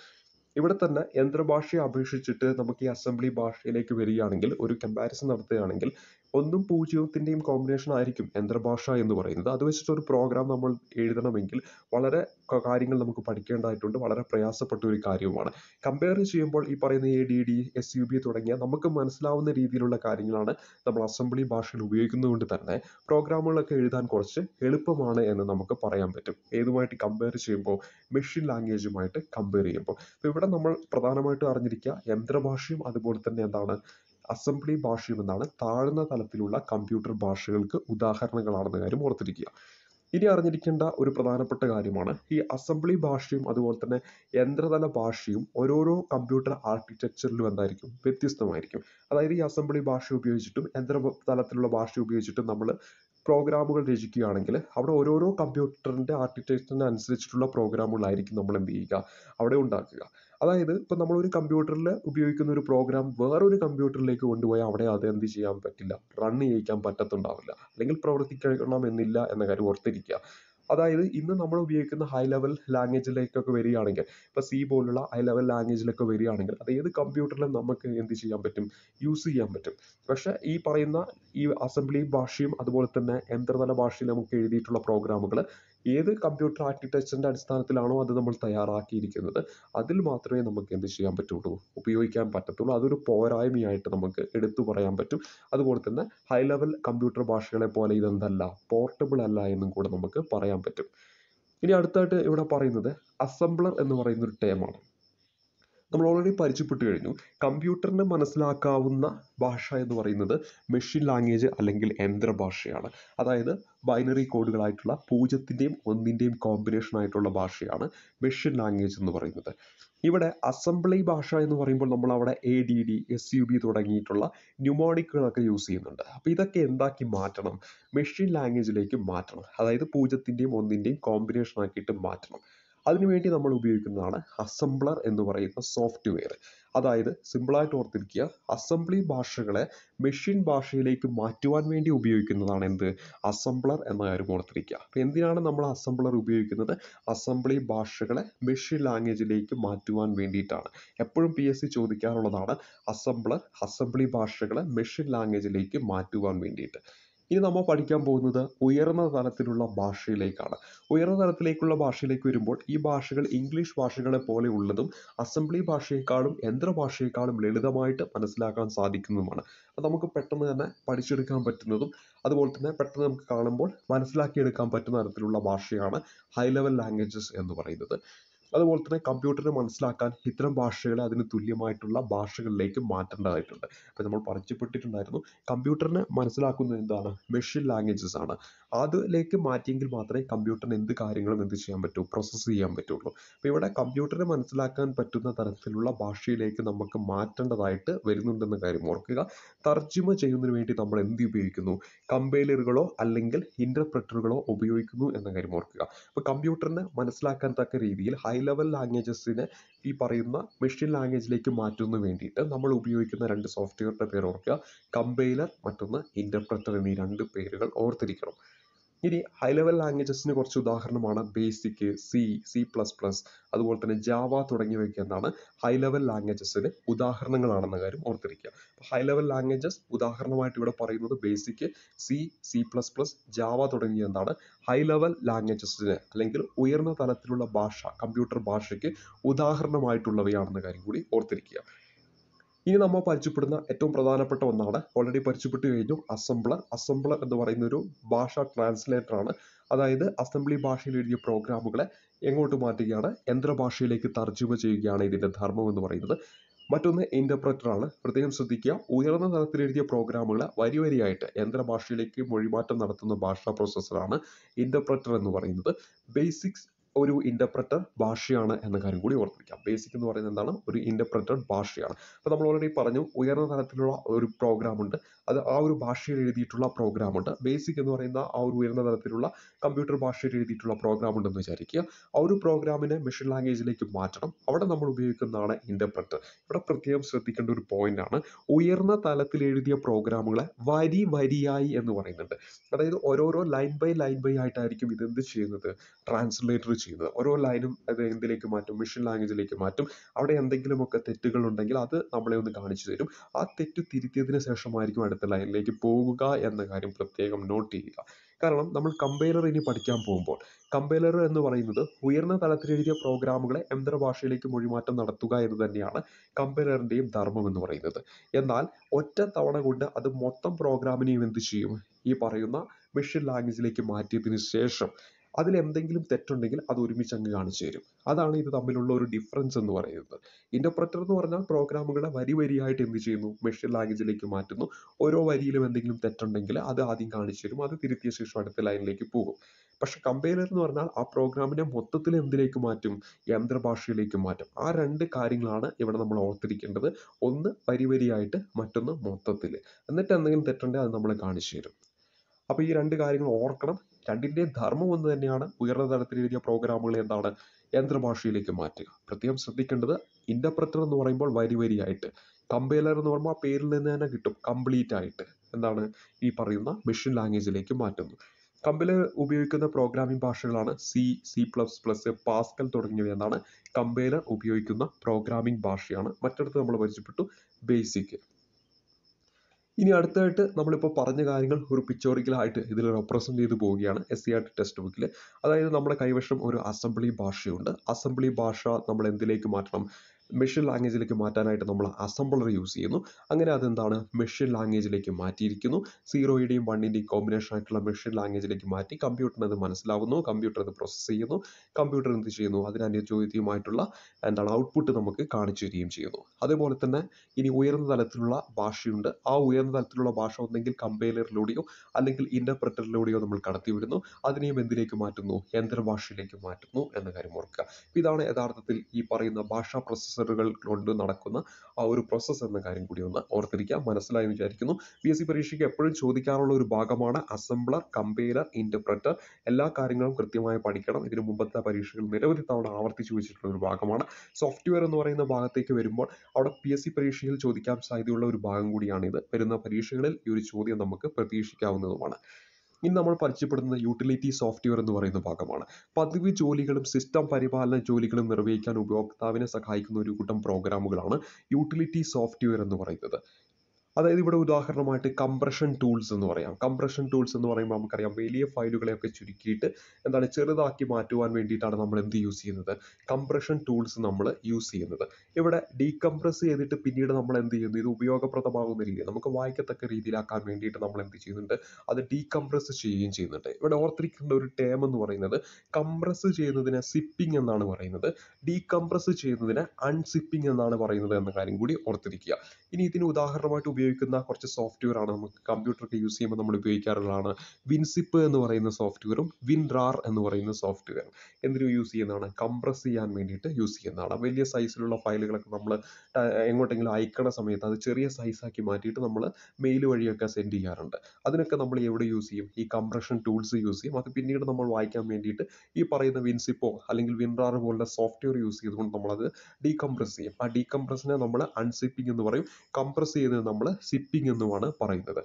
ഇവിടെ തന്നെ യന്ത്രഭാഷയെ അപേക്ഷിച്ചിട്ട് നമുക്ക് ഈ അസംബ്ലി ഭാഷയിലേക്ക് വരികയാണെങ്കിൽ ഒരു കമ്പാരിസൺ നടത്തുകയാണെങ്കിൽ ഒന്നും പൂജ്യത്തിൻ്റെയും കോമ്പിനേഷൻ ആയിരിക്കും യന്ത്രഭാഷ എന്ന് പറയുന്നത് അത് വെച്ചിട്ട് ഒരു പ്രോഗ്രാം നമ്മൾ എഴുതണമെങ്കിൽ വളരെ കാര്യങ്ങൾ നമുക്ക് പഠിക്കേണ്ടതായിട്ടുണ്ട് വളരെ പ്രയാസപ്പെട്ട ഒരു കാര്യവുമാണ് കമ്പയർ ചെയ്യുമ്പോൾ ഈ പറയുന്ന A D D S U B തുടങ്ങിയ നമുക്ക് മനസ്സിലാവുന്ന രീതിയിലുള്ള കാര്യങ്ങളാണ് നമ്മൾ അസംബ്ലി ഭാഷയിൽ കൊണ്ട് തന്നെ പ്രോഗ്രാമുകളൊക്കെ എഴുതാൻ കുറച്ച് എളുപ്പമാണ് എന്ന് നമുക്ക് പറയാൻ പറ്റും ഏതുമായിട്ട് കമ്പയർ ചെയ്യുമ്പോൾ മെഷീൻ ലാംഗ്വേജുമായിട്ട് കമ്പയർ ചെയ്യുമ്പോൾ അപ്പോൾ ഇവിടെ നമ്മൾ പ്രധാനമായിട്ടും അറിഞ്ഞിരിക്കുക യന്ത്രഭാഷയും അതുപോലെ തന്നെ എന്താണ് അസംബ്ലി ഭാഷയും എന്നാണ് താഴ്ന്ന തലത്തിലുള്ള കമ്പ്യൂട്ടർ ഭാഷകൾക്ക് ഉദാഹരണങ്ങളാണെന്ന കാര്യം ഓർത്തിരിക്കുക ഇനി അറിഞ്ഞിരിക്കേണ്ട ഒരു പ്രധാനപ്പെട്ട കാര്യമാണ് ഈ അസംബ്ലി ഭാഷയും അതുപോലെ തന്നെ യന്ത്രതല ഭാഷയും ഓരോരോ കമ്പ്യൂട്ടർ ആർക്കിടെക്ചറിലും എന്തായിരിക്കും വ്യത്യസ്തമായിരിക്കും അതായത് ഈ അസംബ്ലി ഭാഷ ഉപയോഗിച്ചിട്ടും യന്ത്ര തലത്തിലുള്ള ഭാഷ ഉപയോഗിച്ചിട്ടും നമ്മൾ പ്രോഗ്രാമുകൾ രചിക്കുകയാണെങ്കിൽ അവിടെ ഓരോരോ കമ്പ്യൂട്ടറിൻ്റെ ആർക്കിടെക്ചറിന് അനുസരിച്ചിട്ടുള്ള പ്രോഗ്രാമുകളായിരിക്കും നമ്മൾ എന്ത് ചെയ്യുക അവിടെ ഉണ്ടാക്കുക അതായത് ഇപ്പം നമ്മളൊരു കമ്പ്യൂട്ടറിൽ ഉപയോഗിക്കുന്ന ഒരു പ്രോഗ്രാം വേറൊരു കമ്പ്യൂട്ടറിലേക്ക് കൊണ്ടുപോയി അവിടെ അത് എന്ത് ചെയ്യാൻ പറ്റില്ല റൺ ചെയ്യിക്കാൻ പറ്റത്തുണ്ടാവില്ല അല്ലെങ്കിൽ എന്നില്ല എന്ന കാര്യം ഓർത്തിരിക്കുക അതായത് ഇന്ന് നമ്മൾ ഉപയോഗിക്കുന്ന ഹൈ ലെവൽ ലാംഗ്വേജിലേക്കൊക്കെ വരികയാണെങ്കിൽ ഇപ്പോൾ സി പോലുള്ള ഹൈ ലെവൽ ലാംഗ്വേജിലൊക്കെ വരികയാണെങ്കിൽ അത് ഏത് കമ്പ്യൂട്ടറിലും നമുക്ക് എന്ത് ചെയ്യാൻ പറ്റും യൂസ് ചെയ്യാൻ പറ്റും പക്ഷേ ഈ പറയുന്ന ഈ അസംബ്ലി ഭാഷയും അതുപോലെ തന്നെ യന്ത്രതല ഭാഷയിൽ നമുക്ക് എഴുതിയിട്ടുള്ള പ്രോഗ്രാമുകൾ ഏത് കമ്പ്യൂട്ടർ ആർക്കിടെക്ചറിൻ്റെ അടിസ്ഥാനത്തിലാണോ അത് നമ്മൾ തയ്യാറാക്കിയിരിക്കുന്നത് അതിൽ മാത്രമേ നമുക്ക് എന്ത് ചെയ്യാൻ പറ്റുള്ളൂ ഉപയോഗിക്കാൻ പറ്റത്തുള്ളൂ അതൊരു പോരായ്മയായിട്ട് നമുക്ക് എടുത്തു പറയാൻ പറ്റും അതുപോലെ തന്നെ ഹൈ ലെവൽ കമ്പ്യൂട്ടർ ഭാഷകളെ പോലെ ഇതെന്തല്ല പോർട്ടബിൾ അല്ല എന്നും കൂടെ നമുക്ക് പറയാൻ പറ്റും ഇനി അടുത്തായിട്ട് ഇവിടെ പറയുന്നത് അസംബ്ലർ എന്ന് പറയുന്ന ഒരു ടേമാണ് നമ്മൾ ഓൾറെഡി പരിചയപ്പെട്ടു കഴിഞ്ഞു കമ്പ്യൂട്ടറിന് മനസ്സിലാക്കാവുന്ന ഭാഷ എന്ന് പറയുന്നത് മെഷീൻ ലാംഗ്വേജ് അല്ലെങ്കിൽ ഭാഷയാണ് അതായത് ബൈനറി കോഡുകളായിട്ടുള്ള പൂജ്യത്തിൻ്റെയും ഒന്നിൻ്റെയും കോമ്പിനേഷൻ ആയിട്ടുള്ള ഭാഷയാണ് മെഷീൻ ലാംഗ്വേജ് എന്ന് പറയുന്നത് ഇവിടെ അസംബ്ലി ഭാഷ എന്ന് പറയുമ്പോൾ നമ്മൾ അവിടെ A D D S U B തുടങ്ങിയിട്ടുള്ള ന്യൂമോണിക്കുകളൊക്കെ യൂസ് ചെയ്യുന്നുണ്ട് അപ്പോൾ ഇതൊക്കെ എന്താക്കി മാറ്റണം മെഷീൻ ലാംഗ്വേജിലേക്ക് മാറ്റണം അതായത് പൂജ്യത്തിൻ്റെയും ഒന്നിൻ്റെയും കോമ്പിനേഷൻ ആക്കിയിട്ട് മാറ്റണം അതിനുവേണ്ടി നമ്മൾ ഉപയോഗിക്കുന്നതാണ് അസംബ്ലർ എന്ന് പറയുന്ന സോഫ്റ്റ്വെയർ അതായത് സിമ്പിളായിട്ട് ഓർത്തിരിക്കുക അസംബ്ലി ഭാഷകളെ മെഷീൻ ഭാഷയിലേക്ക് മാറ്റുവാൻ വേണ്ടി ഉപയോഗിക്കുന്നതാണ് എന്ത് അസംബ്ലർ എന്ന കാര്യം ഓർത്തിരിക്കുക അപ്പോൾ എന്തിനാണ് നമ്മൾ അസംബ്ലർ ഉപയോഗിക്കുന്നത് അസംബ്ലി ഭാഷകളെ മെഷീൻ ലാംഗ്വേജിലേക്ക് മാറ്റുവാൻ വേണ്ടിയിട്ടാണ് എപ്പോഴും പി എസ് സി ചോദിക്കാറുള്ളതാണ് അസംബ്ലർ അസംബ്ലി ഭാഷകളെ മെഷീൻ ലാംഗ്വേജിലേക്ക് മാറ്റുവാൻ വേണ്ടിയിട്ട് ഇനി നമ്മൾ പഠിക്കാൻ പോകുന്നത് ഉയർന്ന തലത്തിലുള്ള ഭാഷയിലേക്കാണ് ഉയർന്ന തലത്തിലേക്കുള്ള ഭാഷയിലേക്ക് വരുമ്പോൾ ഈ ഭാഷകൾ ഇംഗ്ലീഷ് ഭാഷകളെ പോലെ ഉള്ളതും അസംബ്ലി ഭാഷയെക്കാളും യന്ത്ര ഭാഷയെക്കാളും ലളിതമായിട്ട് മനസ്സിലാക്കാൻ സാധിക്കുന്നതുമാണ് അത് നമുക്ക് പെട്ടെന്ന് തന്നെ പഠിച്ചെടുക്കാൻ പറ്റുന്നതും അതുപോലെ തന്നെ പെട്ടെന്ന് നമുക്ക് കാണുമ്പോൾ മനസ്സിലാക്കിയെടുക്കാൻ പറ്റുന്ന തരത്തിലുള്ള ഭാഷയാണ് ഹൈ ലെവൽ ലാംഗ്വേജസ് എന്ന് പറയുന്നത് അതുപോലെ തന്നെ കമ്പ്യൂട്ടറിന് മനസ്സിലാക്കാൻ ഇത്തരം ഭാഷകളെ അതിന് തുല്യമായിട്ടുള്ള ഭാഷകളിലേക്ക് മാറ്റേണ്ടതായിട്ടുണ്ട് അപ്പോൾ നമ്മൾ പരിചയപ്പെട്ടിട്ടുണ്ടായിരുന്നു കമ്പ്യൂട്ടറിനെ മനസ്സിലാക്കുന്നത് എന്താണ് മെഷീൻ ലാംഗ്വേജസ് ആണ് അതിലേക്ക് മാറ്റിയെങ്കിൽ മാത്രമേ കമ്പ്യൂട്ടറിന് എന്ത് കാര്യങ്ങളും എന്ത് ചെയ്യാൻ പറ്റൂ പ്രോസസ്സ് ചെയ്യാൻ പറ്റുള്ളൂ അപ്പോൾ ഇവിടെ കമ്പ്യൂട്ടറിനെ മനസ്സിലാക്കാൻ പറ്റുന്ന തരത്തിലുള്ള ഭാഷയിലേക്ക് നമുക്ക് മാറ്റേണ്ടതായിട്ട് വരുന്നുണ്ടെന്ന കാര്യം ഓർക്കുക തർജ്ജിമ ചെയ്യുന്നതിന് വേണ്ടി നമ്മൾ എന്ത് ഉപയോഗിക്കുന്നു കമ്പൈലറുകളോ അല്ലെങ്കിൽ ഇൻ്റർപ്രറ്ററുകളോ ഉപയോഗിക്കുന്നു എന്ന കാര്യം ഓർക്കുക അപ്പോൾ കമ്പ്യൂട്ടറിനെ മനസ്സിലാക്കാൻ തക്ക രീതിയിൽ ഹൈ ലെവൽ ലാംഗ്വേജസിനെ ഈ പറയുന്ന മെഷീൻ ലാംഗ്വേജിലേക്ക് മാറ്റുന്നതിന് വേണ്ടിയിട്ട് നമ്മൾ ഉപയോഗിക്കുന്ന രണ്ട് സോഫ്റ്റ്വെയറിൻ്റെ പേര് ഓർക്കുക കമ്പൈലർ മറ്റൊന്ന് ഇൻ്റർപ്രെറ്റർ എന്നീ രണ്ട് പേരുകൾ ഓർത്തിരിക്കണം ഇനി ഹൈ ലെവൽ ലാംഗ്വേജസിന് കുറച്ച് ഉദാഹരണമാണ് BASIC C C plus plus അതുപോലെ തന്നെ ജാവ തുടങ്ങിയവയൊക്കെ എന്താണ് ഹൈ ലെവൽ ലാംഗ്വേജസിന് ഉദാഹരണങ്ങളാണെന്ന കാര്യം ഓർത്തിരിക്കുക ഹൈ ലെവൽ ലാംഗ്വേജസ് ഉദാഹരണമായിട്ട് ഇവിടെ പറയുന്നത് BASIC C C plus plus Java തുടങ്ങിയ എന്താണ് ഹൈ ലെവൽ ലാംഗ്വേജസിന് അല്ലെങ്കിൽ ഉയർന്ന തലത്തിലുള്ള ഭാഷ കമ്പ്യൂട്ടർ ഭാഷയ്ക്ക് ഉദാഹരണമായിട്ടുള്ളവയാണെന്ന കാര്യം കൂടി ഓർത്തിരിക്കുക ഇനി നമ്മൾ പരിചയപ്പെടുന്ന ഏറ്റവും പ്രധാനപ്പെട്ട ഒന്നാണ് ഓൾറെഡി പരിചയപ്പെട്ടു കഴിഞ്ഞു അസംബ്ലർ അസംബ്ലർ എന്ന് പറയുന്ന ഒരു ഭാഷ ട്രാൻസ്ലേറ്റർ ആണ് അതായത് അസംബ്ലി ഭാഷയിൽ എഴുതിയ പ്രോഗ്രാമുകളെ എങ്ങോട്ട് മാറ്റുകയാണ് യന്ത്രഭാഷയിലേക്ക് തർജ്ജമ ചെയ്യുകയാണ് ഇതിൻ്റെ ധർമ്മം എന്ന് പറയുന്നത് മറ്റൊന്ന് ഇൻ്റർപ്രറ്റർ ആണ് പ്രത്യേകം ശ്രദ്ധിക്കുക ഉയർന്ന തലത്തിൽ എഴുതിയ പ്രോഗ്രാമുകൾ വരി വരിയായിട്ട് യന്ത്രഭാഷയിലേക്ക് മൊഴിമാറ്റം നടത്തുന്ന ഭാഷാ പ്രോസസ്സറാണ് ഇൻ്റർപ്രറ്റർ എന്ന് പറയുന്നത് ബേസിക്സ് ഒരു ഇൻ്റർപ്രറ്റർ ഭാഷയാണ് എന്ന കാര്യം കൂടി ഓർത്തിരിക്കാം ബേസിക് എന്ന് പറയുന്നത് എന്താണ് ഒരു ഇൻ്റർപ്രറ്റർ ഭാഷയാണ് അപ്പോൾ നമ്മൾ ഓൾറെഡി പറഞ്ഞു ഉയർന്ന തലത്തിലുള്ള ഒരു പ്രോഗ്രാമുണ്ട് അത് ആ ഒരു ഭാഷയിൽ എഴുതിയിട്ടുള്ള പ്രോഗ്രാം ഉണ്ട് ബേസിക് എന്ന് പറയുന്ന ആ ഒരു ഉയർന്ന തലത്തിലുള്ള കമ്പ്യൂട്ടർ ഭാഷയിൽ എഴുതിയിട്ടുള്ള പ്രോഗ്രാം ഉണ്ടെന്ന് വിചാരിക്കുക ആ ഒരു പ്രോഗ്രാമിനെ മെഷീൻ ലാംഗ്വേജിലേക്ക് മാറ്റണം അവിടെ നമ്മൾ ഉപയോഗിക്കുന്നതാണ് ഇൻ്റർപ്രറ്റർ ഇവിടെ പ്രത്യേകം ശ്രദ്ധിക്കേണ്ട ഒരു ആണ് ഉയർന്ന തലത്തിൽ എഴുതിയ പ്രോഗ്രാമുകളെ വരി വരിയായി എന്ന് പറയുന്നുണ്ട് അതായത് ഓരോരോ ലൈൻ ബൈ ലൈൻ ബൈ ആയിട്ടായിരിക്കും ഇതെന്ത് ചെയ്യുന്നത് ട്രാൻസ്ലേറ്റർ ചെയ്യുന്നത് ഓരോ ലൈനും അത് എന്തിലേക്ക് മാറ്റും മെഷീൻ ലാംഗ്വേജിലേക്ക് മാറ്റും അവിടെ എന്തെങ്കിലുമൊക്കെ തെറ്റുകൾ ഉണ്ടെങ്കിൽ അത് നമ്മളെ ഒന്ന് കാണിച്ചു തരും ആ തെറ്റ് തിരുത്തിയതിന് ശേഷമായിരിക്കും അടുത്ത അടുത്ത ലൈനിലേക്ക് പോകുക എന്ന കാര്യം പ്രത്യേകം നോട്ട് ചെയ്യുക കാരണം നമ്മൾ കമ്പൈലർ ഇനി പഠിക്കാൻ പോകുമ്പോൾ കമ്പൈലർ എന്ന് പറയുന്നത് ഉയർന്ന തലത്തിൽ എഴുതിയ പ്രോഗ്രാമുകളെ യന്ത്ര ഭാഷയിലേക്ക് മൊഴിമാറ്റം നടത്തുക എന്ന് തന്നെയാണ് കമ്പൈലറിൻ്റെയും ധർമ്മം എന്ന് പറയുന്നത് എന്നാൽ ഒറ്റ തവണ കൊണ്ട് അത് മൊത്തം പ്രോഗ്രാമിനെയും എന്ത് ചെയ്യും ഈ പറയുന്ന മെഷീൻ ലാംഗ്വേജിലേക്ക് മാറ്റിയതിന് ശേഷം അതിൽ എന്തെങ്കിലും തെറ്റുണ്ടെങ്കിൽ അത് ഒരുമിച്ച് അങ്ങ് കാണിച്ചു തരും അതാണ് ഇത് തമ്മിലുള്ള ഒരു ഡിഫറൻസ് എന്ന് പറയുന്നത് ഇന്റർപ്രറ്റർ എന്ന് പറഞ്ഞാൽ പ്രോഗ്രാമുകളെ വരി വരിയായിട്ട് എന്ത് ചെയ്യുന്നു മെഷീൻ ലാംഗ്വേജിലേക്ക് മാറ്റുന്നു ഓരോ വരിയിലും എന്തെങ്കിലും തെറ്റുണ്ടെങ്കിൽ അത് ആദ്യം കാണിച്ചു തരും അത് തിരുത്തിയ ശേഷം അടുത്ത ലൈനിലേക്ക് പോകും പക്ഷെ കമ്പൈലർ എന്ന് പറഞ്ഞാൽ ആ പ്രോഗ്രാമിനെ മൊത്തത്തിൽ എന്തിലേക്ക് മാറ്റും യന്ത്രഭാഷയിലേക്ക് മാറ്റും ആ രണ്ട് കാര്യങ്ങളാണ് ഇവിടെ നമ്മൾ ഓർത്തിരിക്കേണ്ടത് ഒന്ന് വരി വരിയായിട്ട് മറ്റൊന്ന് മൊത്തത്തിൽ എന്നിട്ട് എന്തെങ്കിലും തെറ്റുണ്ടെങ്കിൽ അത് നമ്മൾ കാണിച്ചു തരും അപ്പോൾ ഈ രണ്ട് കാര്യങ്ങൾ ഓർക്കണം രണ്ടിൻ്റെയും ധർമ്മം ഒന്ന് തന്നെയാണ് ഉയർന്ന തലത്തിൽ എഴുതിയ പ്രോഗ്രാമുകളെ എന്താണ് യന്ത്രഭാഷയിലേക്ക് മാറ്റുക പ്രത്യേകം ശ്രദ്ധിക്കേണ്ടത് ഇൻ്റർപ്രറ്റർ എന്ന് പറയുമ്പോൾ വരി വരിയായിട്ട് കമ്പൈലർ എന്ന് പറയുമ്പോൾ ആ പേരിൽ നിന്ന് തന്നെ കിട്ടും കംപ്ലീറ്റ് ആയിട്ട് എന്താണ് ഈ പറയുന്ന മെഷീൻ ലാംഗ്വേജിലേക്ക് മാറ്റുന്നു കമ്പൈലർ ഉപയോഗിക്കുന്ന പ്രോഗ്രാമിംഗ് ഭാഷകളാണ് C C plus plus Pascal തുടങ്ങിയവ എന്നാണ് കമ്പൈലർ ഉപയോഗിക്കുന്ന പ്രോഗ്രാമിംഗ് ഭാഷയാണ് മറ്റടുത്ത് നമ്മൾ പരിചയപ്പെട്ടു ബേസിക് ഇനി അടുത്തതായിട്ട് നമ്മളിപ്പോൾ പറഞ്ഞ കാര്യങ്ങൾ ഒരു പിക്ചോറിക്കലായിട്ട് ഇതിൽ റെപ്രസെൻ്റ് ചെയ്ത് പോവുകയാണ് S C R T text ബുക്കിൽ അതായത് നമ്മുടെ കൈവശം ഒരു അസംബ്ലി ഭാഷയുണ്ട് അസംബ്ലി ഭാഷ നമ്മൾ എന്തിലേക്ക് മാറ്റണം മെഷീൻ ലാംഗ്വേജിലേക്ക് മാറ്റാനായിട്ട് നമ്മൾ അസംബ്ലർ യൂസ് ചെയ്യുന്നു അങ്ങനെ അതെന്താണ് മെഷീൻ ലാംഗ്വേജിലേക്ക് മാറ്റിയിരിക്കുന്നു സീറോയുടെയും വണ്ണിൻ്റെയും കോമ്പിനേഷൻ ആയിട്ടുള്ള മെഷീൻ ലാംഗ്വേജിലേക്ക് മാറ്റി കമ്പ്യൂട്ടറിന് അത് മനസ്സിലാവുന്നു കമ്പ്യൂട്ടർ അത് പ്രോസസ്സ് ചെയ്യുന്നു കമ്പ്യൂട്ടർ എന്ത് ചെയ്യുന്നു അതിനനുചോദിതമായിട്ടുള്ള എന്താണ് ഔട്ട്പുട്ട് നമുക്ക് കാണിച്ചു തരികയും ചെയ്യുന്നു അതേപോലെ തന്നെ ഇനി ഉയർന്ന തലത്തിലുള്ള ഭാഷയുണ്ട് ആ ഉയർന്ന തലത്തിലുള്ള ഭാഷ ഒന്നെങ്കിൽ കമ്പൈലറിലൂടെയോ അല്ലെങ്കിൽ ഇൻ്റർപ്രറ്ററിലൂടെയോ നമ്മൾ കടത്തി വരുന്നു അതിനെയും എന്തിലേക്ക് മാറ്റുന്നു യന്ത്രഭാഷയിലേക്ക് മാറ്റുന്നു എന്ന കാര്യം ഓർക്കുക ഇതാണ് യഥാർത്ഥത്തിൽ ഈ പറയുന്ന ഭാഷാ പ്രോസസ്സ് പ്രൊഫസറുകൾ കൊണ്ട് നടക്കുന്ന ആ ഒരു പ്രോസസ്സ് എന്ന കാര്യം കൂടി ഒന്ന് ഓർത്തിരിക്കുക മനസ്സിലായി വിചാരിക്കുന്നു പി എസ് സി പരീക്ഷയ്ക്ക് എപ്പോഴും ചോദിക്കാറുള്ള ഒരു ഭാഗമാണ് അസംബ്ലർ കമ്പെയ്നർ ഇന്റർപ്രറ്റർ എല്ലാ കാര്യങ്ങളും കൃത്യമായി പഠിക്കണം ഇതിന് മുമ്പത്തെ പരീക്ഷകൾ നിരവധി തവണ ആവർത്തിച്ചു വെച്ചിട്ടുള്ള ഒരു ഭാഗമാണ് സോഫ്റ്റ്വെയർ എന്ന് പറയുന്ന ഭാഗത്തേക്ക് വരുമ്പോൾ അവിടെ പി എസ് സി പരീക്ഷയിൽ ചോദിക്കാൻ സാധ്യതയുള്ള ഒരു ഭാഗം കൂടിയാണിത് വരുന്ന പരീക്ഷകളിൽ ഈ ഒരു ചോദ്യം നമുക്ക് പ്രതീക്ഷിക്കാവുന്നതുമാണ് ഇന്ന് നമ്മൾ പരിചയപ്പെടുന്നത് യൂട്ടിലിറ്റി സോഫ്റ്റ്വെയർ എന്ന് പറയുന്ന ഭാഗമാണ് പതിവ് ജോലികളും സിസ്റ്റം പരിപാലന ജോലികളും നിർവഹിക്കാൻ ഉപയോക്താവിനെ സഹായിക്കുന്ന ഒരു കൂട്ടം പ്രോഗ്രാമുകളാണ് യൂട്ടിലിറ്റി സോഫ്റ്റ്വെയർ എന്ന് പറയുന്നത് അതായത് ഇവിടെ ഉദാഹരണമായിട്ട് കംപ്രഷൻ ടൂൾസ് എന്ന് പറയാം കംപ്രഷൻ ടൂൾസ് എന്ന് പറയുമ്പോൾ നമുക്കറിയാം വലിയ ഫയലുകളെയൊക്കെ ചുരുക്കിയിട്ട് എന്താണ് ചെറുതാക്കി മാറ്റുവാൻ വേണ്ടിയിട്ടാണ് നമ്മൾ എന്ത് യൂസ് ചെയ്യുന്നത് കംപ്രഷൻ ടൂൾസ് നമ്മൾ യൂസ് ചെയ്യുന്നത് ഇവിടെ ഡീകംപ്രസ് ചെയ്തിട്ട് പിന്നീട് നമ്മൾ എന്ത് ചെയ്യുന്നു ഇത് ഉപയോഗപ്രദമാകുന്ന രീതിയിൽ നമുക്ക് വായിക്കത്തക്ക രീതിയിലാക്കാൻ വേണ്ടിയിട്ട് നമ്മൾ എന്ത് ചെയ്യുന്നുണ്ട് അത് ഡീകംപ്രസ് ചെയ്യുകയും ചെയ്യുന്നുണ്ട് ഇവിടെ ഓർത്തിരിക്കേണ്ട ഒരു ടേം എന്ന് പറയുന്നത് കംപ്രസ് ചെയ്യുന്നതിനെ സിപ്പിംഗ് എന്നാണ് പറയുന്നത് ഡീകംപ്രസ് ചെയ്യുന്നതിനെ അൺസിപ്പിംഗ് എന്നാണ് പറയുന്നത് എന്ന കാര്യം കൂടി ഓർത്തിരിക്കുക ഇനി ഇതിന് ഉദാഹരണമായിട്ട് ഉപയോഗിക്കുന്നത് ഉപയോഗിക്കുന്ന കുറച്ച് സോഫ്റ്റ്വെയർ ആണ് നമുക്ക് കമ്പ്യൂട്ടറൊക്കെ യൂസ് ചെയ്യുമ്പോൾ നമ്മൾ ഉപയോഗിക്കാറുള്ളതാണ് വിൻസിപ്പ് എന്ന് പറയുന്ന സോഫ്റ്റ്വെയറും റാർ എന്ന് പറയുന്ന സോഫ്റ്റ്വെയറും എന്തിനു യൂസ് ചെയ്യുന്നതാണ് കംപ്രസ് ചെയ്യാൻ വേണ്ടിയിട്ട് യൂസ് ചെയ്യുന്നതാണ് വലിയ സൈസിലുള്ള ഫയലുകളൊക്കെ നമ്മൾ എങ്ങോട്ടെങ്കിലും അയക്കണ സമയത്ത് അത് ചെറിയ സൈസാക്കി മാറ്റിയിട്ട് നമ്മൾ മെയിൽ വഴിയൊക്കെ സെൻഡ് ചെയ്യാറുണ്ട് അതിനൊക്കെ നമ്മൾ എവിടെ യൂസ് ചെയ്യും ഈ കംപ്രഷൻ ടൂൾസ് യൂസ് ചെയ്യും അത് പിന്നീട് നമ്മൾ വായിക്കാൻ വേണ്ടിയിട്ട് ഈ പറയുന്ന വിൻസിപ്പോ അല്ലെങ്കിൽ വിൻറാർ പോലുള്ള സോഫ്റ്റ്വെയർ യൂസ് ചെയ്തുകൊണ്ട് നമ്മളത് ഡീകംപ്രസ് ചെയ്യും ആ ഡീകംപ്രസിനെ നമ്മൾ അൺസിപ്പിംഗ് എന്ന് പറയും കംപ്രസ് ചെയ്തത് നമ്മൾ സിപ്പിംഗ് എന്നുമാണ് പറയുന്നത്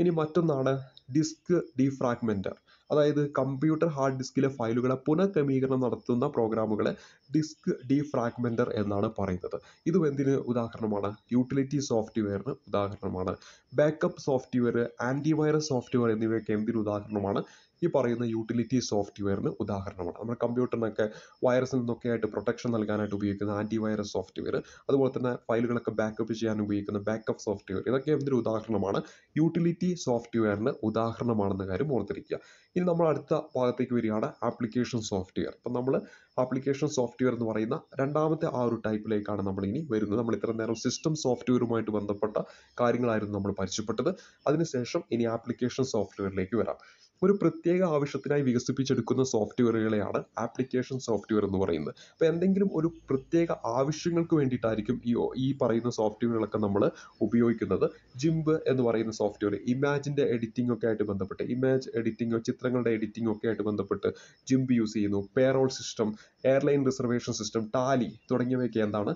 ഇനി മറ്റൊന്നാണ് ഡിസ്ക് ഡിഫ്രാഗ്മെൻറ്റർ അതായത് കമ്പ്യൂട്ടർ ഹാർഡ് ഡിസ്കിലെ ഫയലുകളെ പുനഃക്രമീകരണം നടത്തുന്ന പ്രോഗ്രാമുകളെ ഡിസ്ക് ഡിഫ്രാഗ്മെൻറ്റർ എന്നാണ് പറയുന്നത് ഇതും എന്തിന് ഉദാഹരണമാണ് യൂട്ടിലിറ്റി സോഫ്റ്റ്വെയറിന് ഉദാഹരണമാണ് ബാക്കപ്പ് സോഫ്റ്റ്വെയർ ആൻറ്റിവൈറസ് സോഫ്റ്റ്വെയർ എന്നിവയൊക്കെ എന്തിന് ഉദാഹരണമാണ് ഈ പറയുന്ന യൂട്ടിലിറ്റി സോഫ്റ്റ്വെയറിന് ഉദാഹരണമാണ് നമ്മുടെ കമ്പ്യൂട്ടറിനൊക്കെ വൈറസിൽ നിന്നൊക്കെ ആയിട്ട് പ്രൊട്ടക്ഷൻ നൽകാനായിട്ട് ഉപയോഗിക്കുന്ന ആൻറ്റി വൈറസ് സോഫ്റ്റ്വെയർ അതുപോലെ തന്നെ ഫയലുകളൊക്കെ ബാക്കപ്പ് ചെയ്യാൻ ഉപയോഗിക്കുന്ന ബാക്കപ്പ് സോഫ്റ്റ്വെയർ ഇതൊക്കെ എന്തൊരു ഉദാഹരണമാണ് യൂട്ടിലിറ്റി സോഫ്റ്റ്വെയറിന് ഉദാഹരണമാണെന്ന കാര്യം ഓർത്തിരിക്കുക ഇനി നമ്മൾ അടുത്ത ഭാഗത്തേക്ക് വരികയാണ് ആപ്ലിക്കേഷൻ സോഫ്റ്റ്വെയർ അപ്പം നമ്മൾ ആപ്ലിക്കേഷൻ സോഫ്റ്റ്വെയർ എന്ന് പറയുന്ന രണ്ടാമത്തെ ആ ഒരു ടൈപ്പിലേക്കാണ് നമ്മൾ ഇനി വരുന്നത് നമ്മൾ ഇത്ര നേരം സിസ്റ്റം സോഫ്റ്റ്വെയറുമായിട്ട് ബന്ധപ്പെട്ട കാര്യങ്ങളായിരുന്നു നമ്മൾ പരിചയപ്പെട്ടത് അതിനുശേഷം ഇനി ആപ്ലിക്കേഷൻ സോഫ്റ്റ്വെയറിലേക്ക് വരാം ഒരു പ്രത്യേക ആവശ്യത്തിനായി വികസിപ്പിച്ചെടുക്കുന്ന സോഫ്റ്റ്വെയറുകളെയാണ് ആപ്ലിക്കേഷൻ സോഫ്റ്റ്വെയർ എന്ന് പറയുന്നത് അപ്പോൾ എന്തെങ്കിലും ഒരു പ്രത്യേക ആവശ്യങ്ങൾക്ക് വേണ്ടിയിട്ടായിരിക്കും ഈ ഈ പറയുന്ന സോഫ്റ്റ്വെയറുകളൊക്കെ നമ്മൾ ഉപയോഗിക്കുന്നത് ജിംബ് എന്ന് പറയുന്ന സോഫ്റ്റ്വെയർ ഇമാജിൻ്റെ എഡിറ്റിംഗ് ഒക്കെ ആയിട്ട് ബന്ധപ്പെട്ട് ഇമേജ് എഡിറ്റിംഗോ ചിത്രങ്ങളുടെ എഡിറ്റിംഗോ ഒക്കെ ആയിട്ട് ബന്ധപ്പെട്ട് ജിംബ് യൂസ് ചെയ്യുന്നു payroll system airline reservation system Tally തുടങ്ങിയവയൊക്കെ എന്താണ്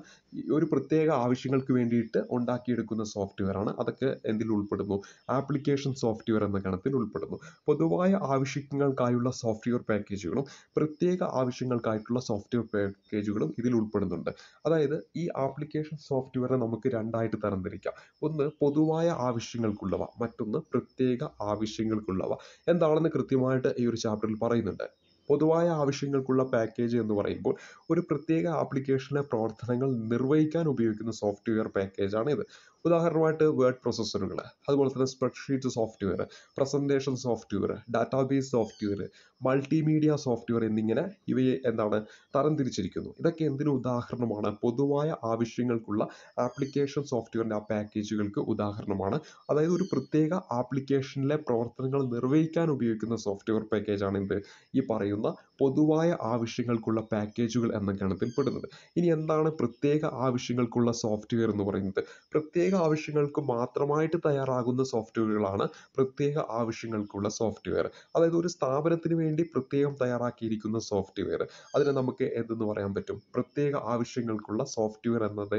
ഒരു പ്രത്യേക ആവശ്യങ്ങൾക്ക് വേണ്ടിയിട്ട് ഉണ്ടാക്കിയെടുക്കുന്ന സോഫ്റ്റ്വെയർ ആണ് അതൊക്കെ എന്തിൽ ഉൾപ്പെടുന്നു ആപ്ലിക്കേഷൻ സോഫ്റ്റ്വെയർ എന്ന ഗണത്തിൽ ഉൾപ്പെടുന്നു പൊതുവായി പൊതുവായ ആവശ്യങ്ങൾക്കായുള്ള സോഫ്റ്റ്വെയർ പാക്കേജുകളും പ്രത്യേക ആവശ്യങ്ങൾക്കായിട്ടുള്ള സോഫ്റ്റ്വെയർ പാക്കേജുകളും ഇതിൽ ഉൾപ്പെടുന്നുണ്ട് അതായത് ഈ ആപ്ലിക്കേഷൻ സോഫ്റ്റ്വെയറിനെ നമുക്ക് രണ്ടായിട്ട് തരംതിരിക്കാം ഒന്ന് പൊതുവായ ആവശ്യങ്ങൾക്കുള്ളവ മറ്റൊന്ന് പ്രത്യേക ആവശ്യങ്ങൾക്കുള്ളവ എന്താണെന്ന് കൃത്യമായിട്ട് ഈ ഒരു ചാപ്റ്ററിൽ പറയുന്നുണ്ട് പൊതുവായ ആവശ്യങ്ങൾക്കുള്ള പാക്കേജ് എന്ന് പറയുമ്പോൾ ഒരു പ്രത്യേക ആപ്ലിക്കേഷനിലെ പ്രവർത്തനങ്ങൾ നിർവഹിക്കാൻ ഉപയോഗിക്കുന്ന സോഫ്റ്റ്വെയർ പാക്കേജാണ് ഇത് ഉദാഹരണമായിട്ട് വേർഡ് പ്രോസസ്സറുകൾ അതുപോലെ തന്നെ spreadsheet software presentation software database software multimedia software എന്നിങ്ങനെ ഇവയെ എന്താണ് തരംതിരിച്ചിരിക്കുന്നു ഇതൊക്കെ എന്തിനു ഉദാഹരണമാണ് പൊതുവായ ആവശ്യങ്ങൾക്കുള്ള ആപ്ലിക്കേഷൻ സോഫ്റ്റ്വെയറിൻ്റെ ആ പാക്കേജുകൾക്ക് ഉദാഹരണമാണ് അതായത് ഒരു പ്രത്യേക ആപ്ലിക്കേഷനിലെ പ്രവർത്തനങ്ങൾ നിർവഹിക്കാൻ ഉപയോഗിക്കുന്ന സോഫ്റ്റ്വെയർ പാക്കേജാണ് എന്ത് ഈ പറയുന്ന പൊതുവായ ആവശ്യങ്ങൾക്കുള്ള പാക്കേജുകൾ എന്ന പെടുന്നത് ഇനി എന്താണ് പ്രത്യേക ആവശ്യങ്ങൾക്കുള്ള സോഫ്റ്റ്വെയർ എന്ന് പറയുന്നത് പ്രത്യേക പ്രത്യേക ആവശ്യങ്ങൾക്ക് മാത്രമായിട്ട് തയ്യാറാകുന്ന സോഫ്റ്റ്വെയറുകളാണ് പ്രത്യേക ആവശ്യങ്ങൾക്കുള്ള സോഫ്റ്റ്വെയർ അതായത് ഒരു സ്ഥാപനത്തിന് വേണ്ടി പ്രത്യേകം തയ്യാറാക്കിയിരിക്കുന്ന സോഫ്റ്റ്വെയർ അതിനെ നമുക്ക് എന്തെന്ന് പറയാൻ പറ്റും പ്രത്യേക ആവശ്യങ്ങൾക്കുള്ള സോഫ്റ്റ്വെയർ എന്നത്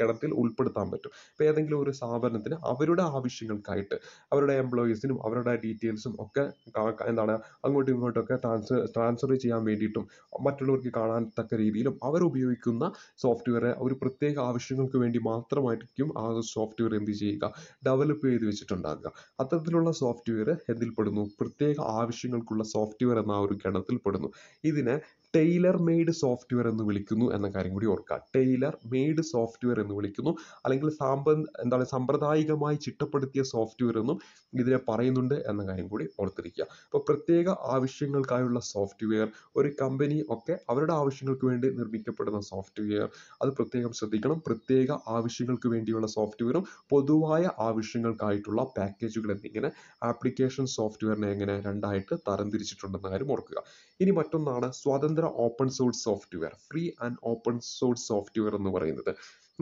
ഗണത്തിൽ ഉൾപ്പെടുത്താൻ പറ്റും ഇപ്പോൾ ഏതെങ്കിലും ഒരു സ്ഥാപനത്തിന് അവരുടെ ആവശ്യങ്ങൾക്കായിട്ട് അവരുടെ എംപ്ലോയീസിനും അവരുടെ ഡീറ്റെയിൽസും ഒക്കെ എന്താണ് അങ്ങോട്ടും ഇങ്ങോട്ടൊക്കെ ട്രാൻസ്ഫർ ട്രാൻസ്ഫർ ചെയ്യാൻ വേണ്ടിയിട്ടും മറ്റുള്ളവർക്ക് കാണാൻ തക്ക രീതിയിലും അവർ ഉപയോഗിക്കുന്ന സോഫ്റ്റ്വെയർ ഒരു പ്രത്യേക ആവശ്യങ്ങൾക്ക് വേണ്ടി മാത്രമായിരിക്കും ആ സോഫ്റ്റ്വെയർ എന്ത് ചെയ്യുക ഡെവലപ്പ് ചെയ്ത് വെച്ചിട്ടുണ്ടാകുക അത്തരത്തിലുള്ള സോഫ്റ്റ്വെയർ എന്തിൽ പെടുന്നു പ്രത്യേക ആവശ്യങ്ങൾക്കുള്ള സോഫ്റ്റ്വെയർ എന്ന ആ ഒരു ഗണത്തിൽ പെടുന്നു ഇതിനെ ടെയ്ലർ മെയ്ഡ് സോഫ്റ്റ്വെയർ എന്ന് വിളിക്കുന്നു എന്ന കാര്യം കൂടി ഓർക്കുക ടെയ്ലർ മെയ്ഡ് സോഫ്റ്റ്വെയർ എന്ന് വിളിക്കുന്നു അല്ലെങ്കിൽ സാമ്പ എന്താണ് സാമ്പ്രദായികമായി ചിട്ടപ്പെടുത്തിയ സോഫ്റ്റ്വെയർ എന്നും ഇതിനെ പറയുന്നുണ്ട് എന്ന കാര്യം കൂടി ഓർത്തിരിക്കുക അപ്പോൾ പ്രത്യേക ആവശ്യങ്ങൾക്കായുള്ള സോഫ്റ്റ്വെയർ ഒരു കമ്പനി ഒക്കെ അവരുടെ ആവശ്യങ്ങൾക്ക് വേണ്ടി നിർമ്മിക്കപ്പെടുന്ന സോഫ്റ്റ്വെയർ അത് പ്രത്യേകം ശ്രദ്ധിക്കണം പ്രത്യേക ആവശ്യങ്ങൾക്ക് വേണ്ടിയുള്ള സോഫ്റ്റ്വെയറും പൊതുവായ ആവശ്യങ്ങൾക്കായിട്ടുള്ള പാക്കേജുകൾ എന്നിങ്ങനെ ആപ്ലിക്കേഷൻ സോഫ്റ്റ്വെയറിനെ എങ്ങനെ രണ്ടായിട്ട് തരംതിരിച്ചിട്ടുണ്ടെന്ന കാര്യം ഓർക്കുക ഇനി മറ്റൊന്നാണ് സ്വതന്ത്ര open source software free and open source software എന്ന് പറയുന്നത്